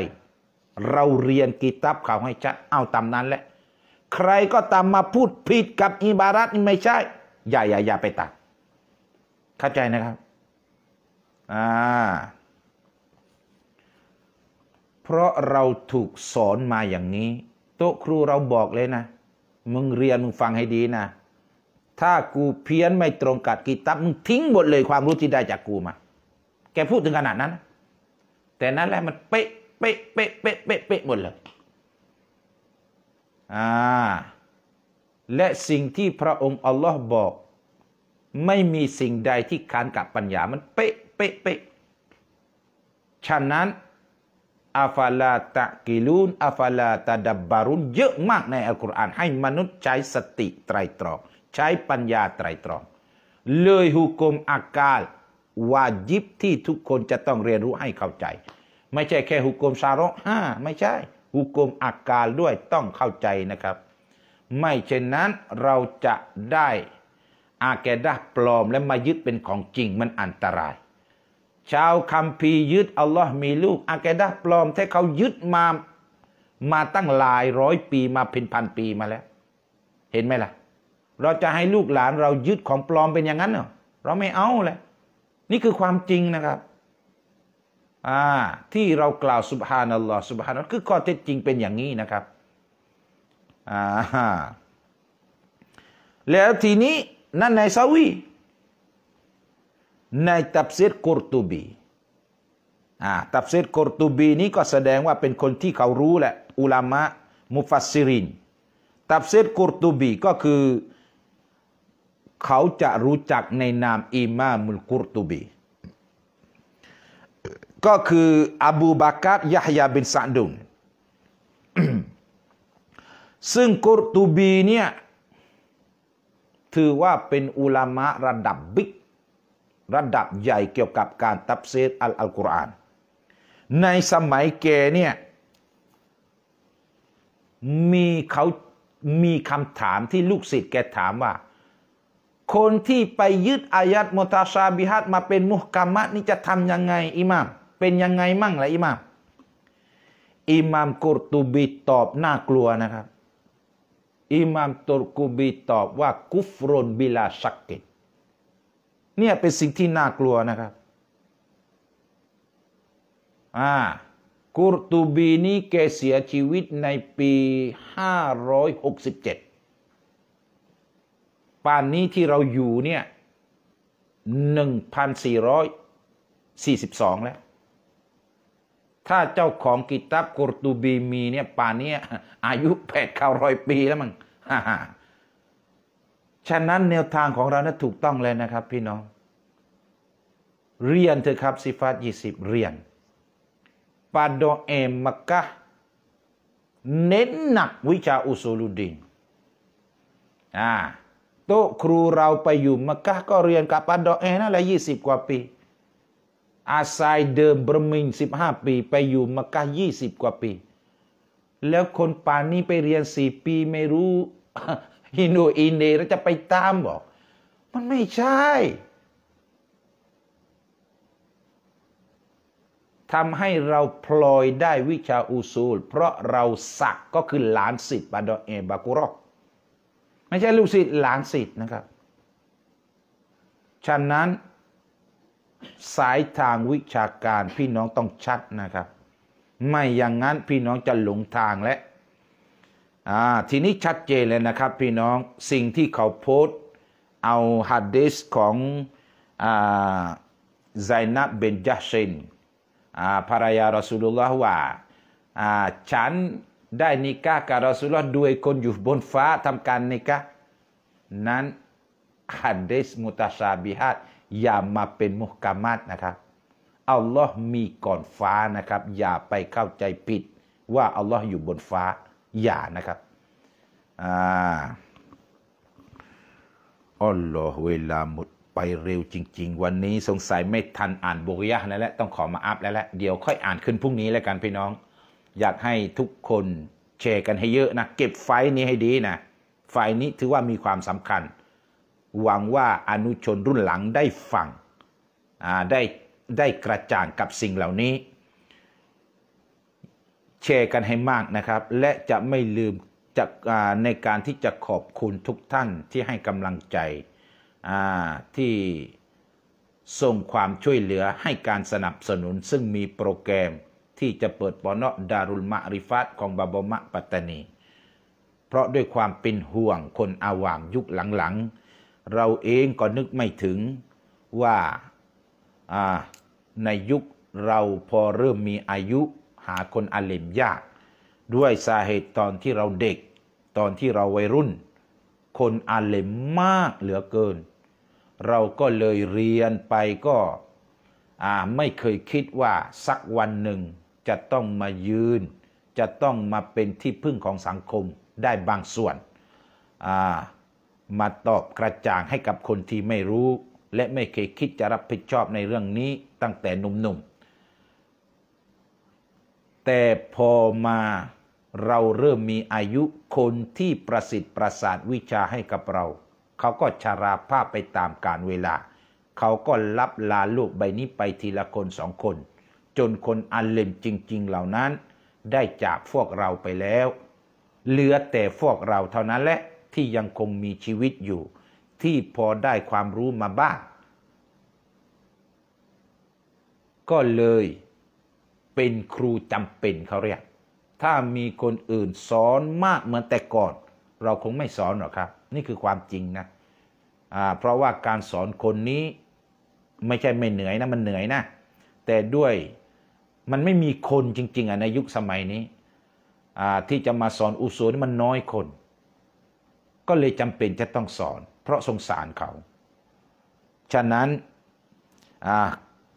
เราเรียนกีตับเขาให้ชัดเอาตามนั้นแหละ ใครก็ตามมาพูดผิดกับอิบารัตนี่ไม่ใช่ อย่าอย่าอย่าไปตัดข้าใจนะครับ อ่า เพราะเราถูกสอนมาอย่างนี้โต๊ะครูเราบอกเลยนะ มึงเรียนมึงฟังให้ดีนะ ถ้ากูเพี้ยนไม่ตรงกับกีตับ มึงทิ้งหมดเลยความรู้ที่ได้จากกูมา แกพูดถึงขนาดนั้น แต่นั้นแหละมันเป๊ะเป๊ะเป๊ะเป๊ะเป๊ะเป๊ะหมดเลย อ่า และสิ่งที่พระองค์อัลลอฮ์บอกไม่มีสิ่งใดที่ขานกับปัญญามันเป๊ะเป๊ะเป๊ะฉะนั้นอาฟาลาตะกิลูนอาฟาลาตะดับบารุนเยอะมากในอัลกุรอานให้มนุษย์ใช้สติไตรตรอง ใช้ปัญญาไตรตรอง เลยฮุกมอากาล วาจิบที่ทุกคนจะต้องเรียนรู้ให้เข้าใจ ไม่ใช่แค่ฮุกมซาระห้า ไม่ใช่ฮุกมอากาลด้วยต้องเข้าใจนะครับ ไม่เช่นนั้นเราจะได้อาแกดะปลอมและมายึดเป็นของจริง มันอันตราย ชาวคัมภีร์ยึดอัลลอฮ์มีลูกอาแกดะปลอมแท้เขายึดมา มาตั้งหลายร้อยปีมาเป็นพันปีมาแล้ว เห็นไหมล่ะ เราจะให้ลูกหลานเรายึดของปลอมเป็นอย่างนั้นเหรอเราไม่เอาเลยนี่คือความจริงนะครับอ่าที่เรากล่าวสุบฮานัลลอฮ์สุบฮานัลคือข้อเท็จจริงเป็นอย่างนี้นะครับอ่าแล้วทีนี้นั่นในซาวีในตับเซตกุรตูบีอ่าตับเซตกุรตูบีนี้ก็แสดงว่าเป็นคนที่เขารู้แหละ อุลามะมุฟัสซิรินตับเซตกุรตูบีก็คือเขาจะรู้จักในนามอิมามุลกุรตูบีก็คืออบูบากัดยาฮยาบินซาดุนซึ่งกุรตูบีเนี่ยถือว่าเป็นอุลามะระดับบิ๊กระดับใหญ่เกี่ยวกับการตับเซตอัลอัลกุรอานในสมัยแกเนี่ยมีเขา มีคำถามที่ลูกศิษย์แกถามว่า คนที่ไปยึดอายัดมตาชาบิฮัดมาเป็นมุฮกัมมะนี่จะทำยังไงอิหมาม เป็นยังไงมั่งล่ะอิหมาม อิหมามกุรตูบีตอบน่ากลัวนะครับอิหม่ามตุรกูบีตอบว่ากุฟรนบิลาชักกินเนี่ยเป็นสิ่งที่น่ากลัวนะครับอ่ากุรตูบีนี่แกเสียชีวิตในปี 567 ป่านนี้ที่เราอยู่เนี่ย1,442 แล้ว ถ้าเจ้าของกิตับกุรตูบีมีเนี่ยป่านนี้อายุ8 9 0 0ปีแล้วมั้งฉะนั้นแนวทางของเรานะั้นถูกต้องเลยนะครับ พี่น้อง เรียนเถอะครับสิฟาตยี่สิบเรียนปาโดเอมมักกะเน้นหนักวิชาอุสูลุดินอ่าโต๊ะครูเราไปอยู่มักกะก็เรียนกับปาโดเอนั่นแหละยี่สิบกว่าปีอาศัยเดิมบรมินสิบห้าปี ไปอยู่มักกะยี่สิบกว่าปี แล้วคนป่านนี้ไปเรียนสี่ปีไม่รู้ฮินดูอินเดียเราจะไปตามบอก มันไม่ใช่ทำให้เราพลอยได้วิชาอุซูล เพราะเราสักก็คือหลานสิทธิ์บาดอเอบากุรอกไม่ใช่ลูกศิษย์หลานศิษย์นะครับ ฉะนั้นสายทางวิชาการพี่น้องต้องชัดนะครับ ไม่อย่างนั้นพี่น้องจะหลงทางและทีนี้ชัดเจนเลยนะครับ พี่น้องสิ่งที่เขาโพสเอาฮัดดิสของอไซนับเบนจัชินภรรยารอสุลลอฮ์ว่าฉันได้นิกากับรอสุลลอฮ์ด้วยคนอยู่บนฟ้าทำการนิกะนั้นฮัดดิสมุตาชาบิฮัดอย่ามาเป็นมุกามัดนะครับอัลลอฮ์มีก่อนฟ้านะครับ อย่าไปเข้าใจผิดว่าอัลลอฮ์อยู่บนฟ้าอย่านะครับอ่าอ๋อเหเวลาหมดไปเร็วจริง ๆ วันนี้สงสัยไม่ทันอ่านบุริยะนั่นแหละต้องขอมาอัพแล้วแหละเดี๋ยวค่อยอ่านขึ้นพรุ่งนี้แล้วกันพี่น้อง อยากให้ทุกคนแชร์กันให้เยอะนะเก็บไฟนี้ให้ดีนะ ไฟนี้ถือว่ามีความสำคัญ หวังว่าอนุชนรุ่นหลังได้ฟังได้ได้กระจ่างกับสิ่งเหล่านี้แชร์กันให้มากนะครับ และจะไม่ลืมจะในการที่จะขอบคุณทุกท่านที่ให้กำลังใจที่ส่งความช่วยเหลือให้การสนับสนุน ซึ่งมีโปรแกรมที่จะเปิดปอนอดารุลมะริฟัตของบาบมะปัตตานี เพราะด้วยความเป็นห่วงคนอาวามยุคหลังๆ เราเองก็นึกไม่ถึงว่าในยุคเราพอเริ่มมีอายุหาคนอาเลมยาก ด้วยสาเหตุตอนที่เราเด็กตอนที่เราวัยรุ่น คนอาเลมมากเหลือเกิน เราก็เลยเรียนไปก็ไม่เคยคิดว่าสักวันหนึ่งจะต้องมายืน จะต้องมาเป็นที่พึ่งของสังคมได้บางส่วน มาตอบกระจ่างให้กับคนที่ไม่รู้และไม่เคยคิดจะรับผิดชอบในเรื่องนี้ตั้งแต่หนุ่มๆแต่พอมาเราเริ่มมีอายุคนที่ประสิทธิ์ประสาทวิชาให้กับเรา เขาก็ชาราภาพไปตามกาลเวลา เขาก็รับลาลูกใบนี้ไปทีละคนสองคน จนคนอันเลมจริง ๆเหล่านั้น ได้จากพวกเราไปแล้ว เหลือแต่พวกเราเท่านั้นแหละที่ยังคงมีชีวิตอยู่ ที่พอได้ความรู้มาบ้าง ก็เลยเป็นครูจำเป็นเขาเรียก ถ้ามีคนอื่นสอนมากเหมือนแต่ก่อน เราคงไม่สอนหรอกครับ นี่คือความจริงนะเพราะว่าการสอนคนนี้ไม่ใช่ไม่เหนื่อยนะมันเหนื่อยนะแต่ด้วยมันไม่มีคนจริง ๆอ่ะในยุคสมัยนี้ที่จะมาสอนอุศนี่มันน้อยคน ก็เลยจำเป็นจะต้องสอน เพราะสงสารเขา ฉะนั้น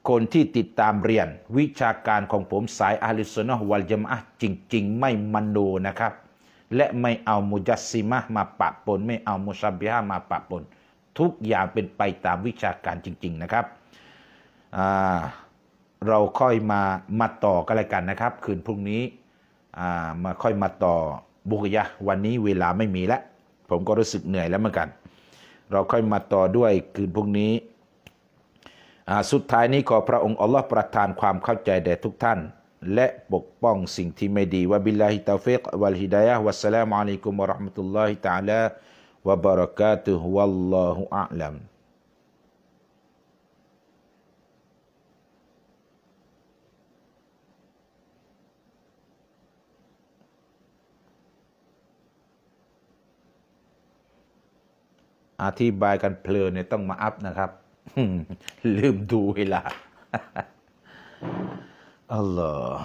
คนที่ติดตามเรียนวิชาการของผมสายอาลิสนาวัลยมะจริง ๆ ไม่มโนนะครับ และไม่เอามุจัสซิมะมาปะปนไม่เอามุซับบิฮะมาปะปน ทุกอย่างเป็นไปตามวิชาการจริง ๆนะครับเราค่อยมามาต่อกันเลยกันนะครับคืนพรุ่งนี้มาค่อยมาต่อบุกยะวันนี้เวลาไม่มีแล้วผมก็รู้สึกเหนื่อยแล้วเหมือนกัน เราค่อยมาต่อด้วยคืนพรุ่งนี้สุดท้ายนี้ขอพระองค์อัลลอฮ์ประทานความเข้าใจแด่ทุกท่าน และปกป้องสิ่งที่ไม่ดีวะบิลลาฮิตาฟิกวัลฮิดายะวัสสลามุอะลัยกุมวะราะห์มะตุลลอฮิตะอาลาวะบารากาตุฮุวัลลอฮุอาลัมอธิบายกันเพลินเนี่ยต้องมาอัพนะครับลืมดูเวลาอัลลอฮ์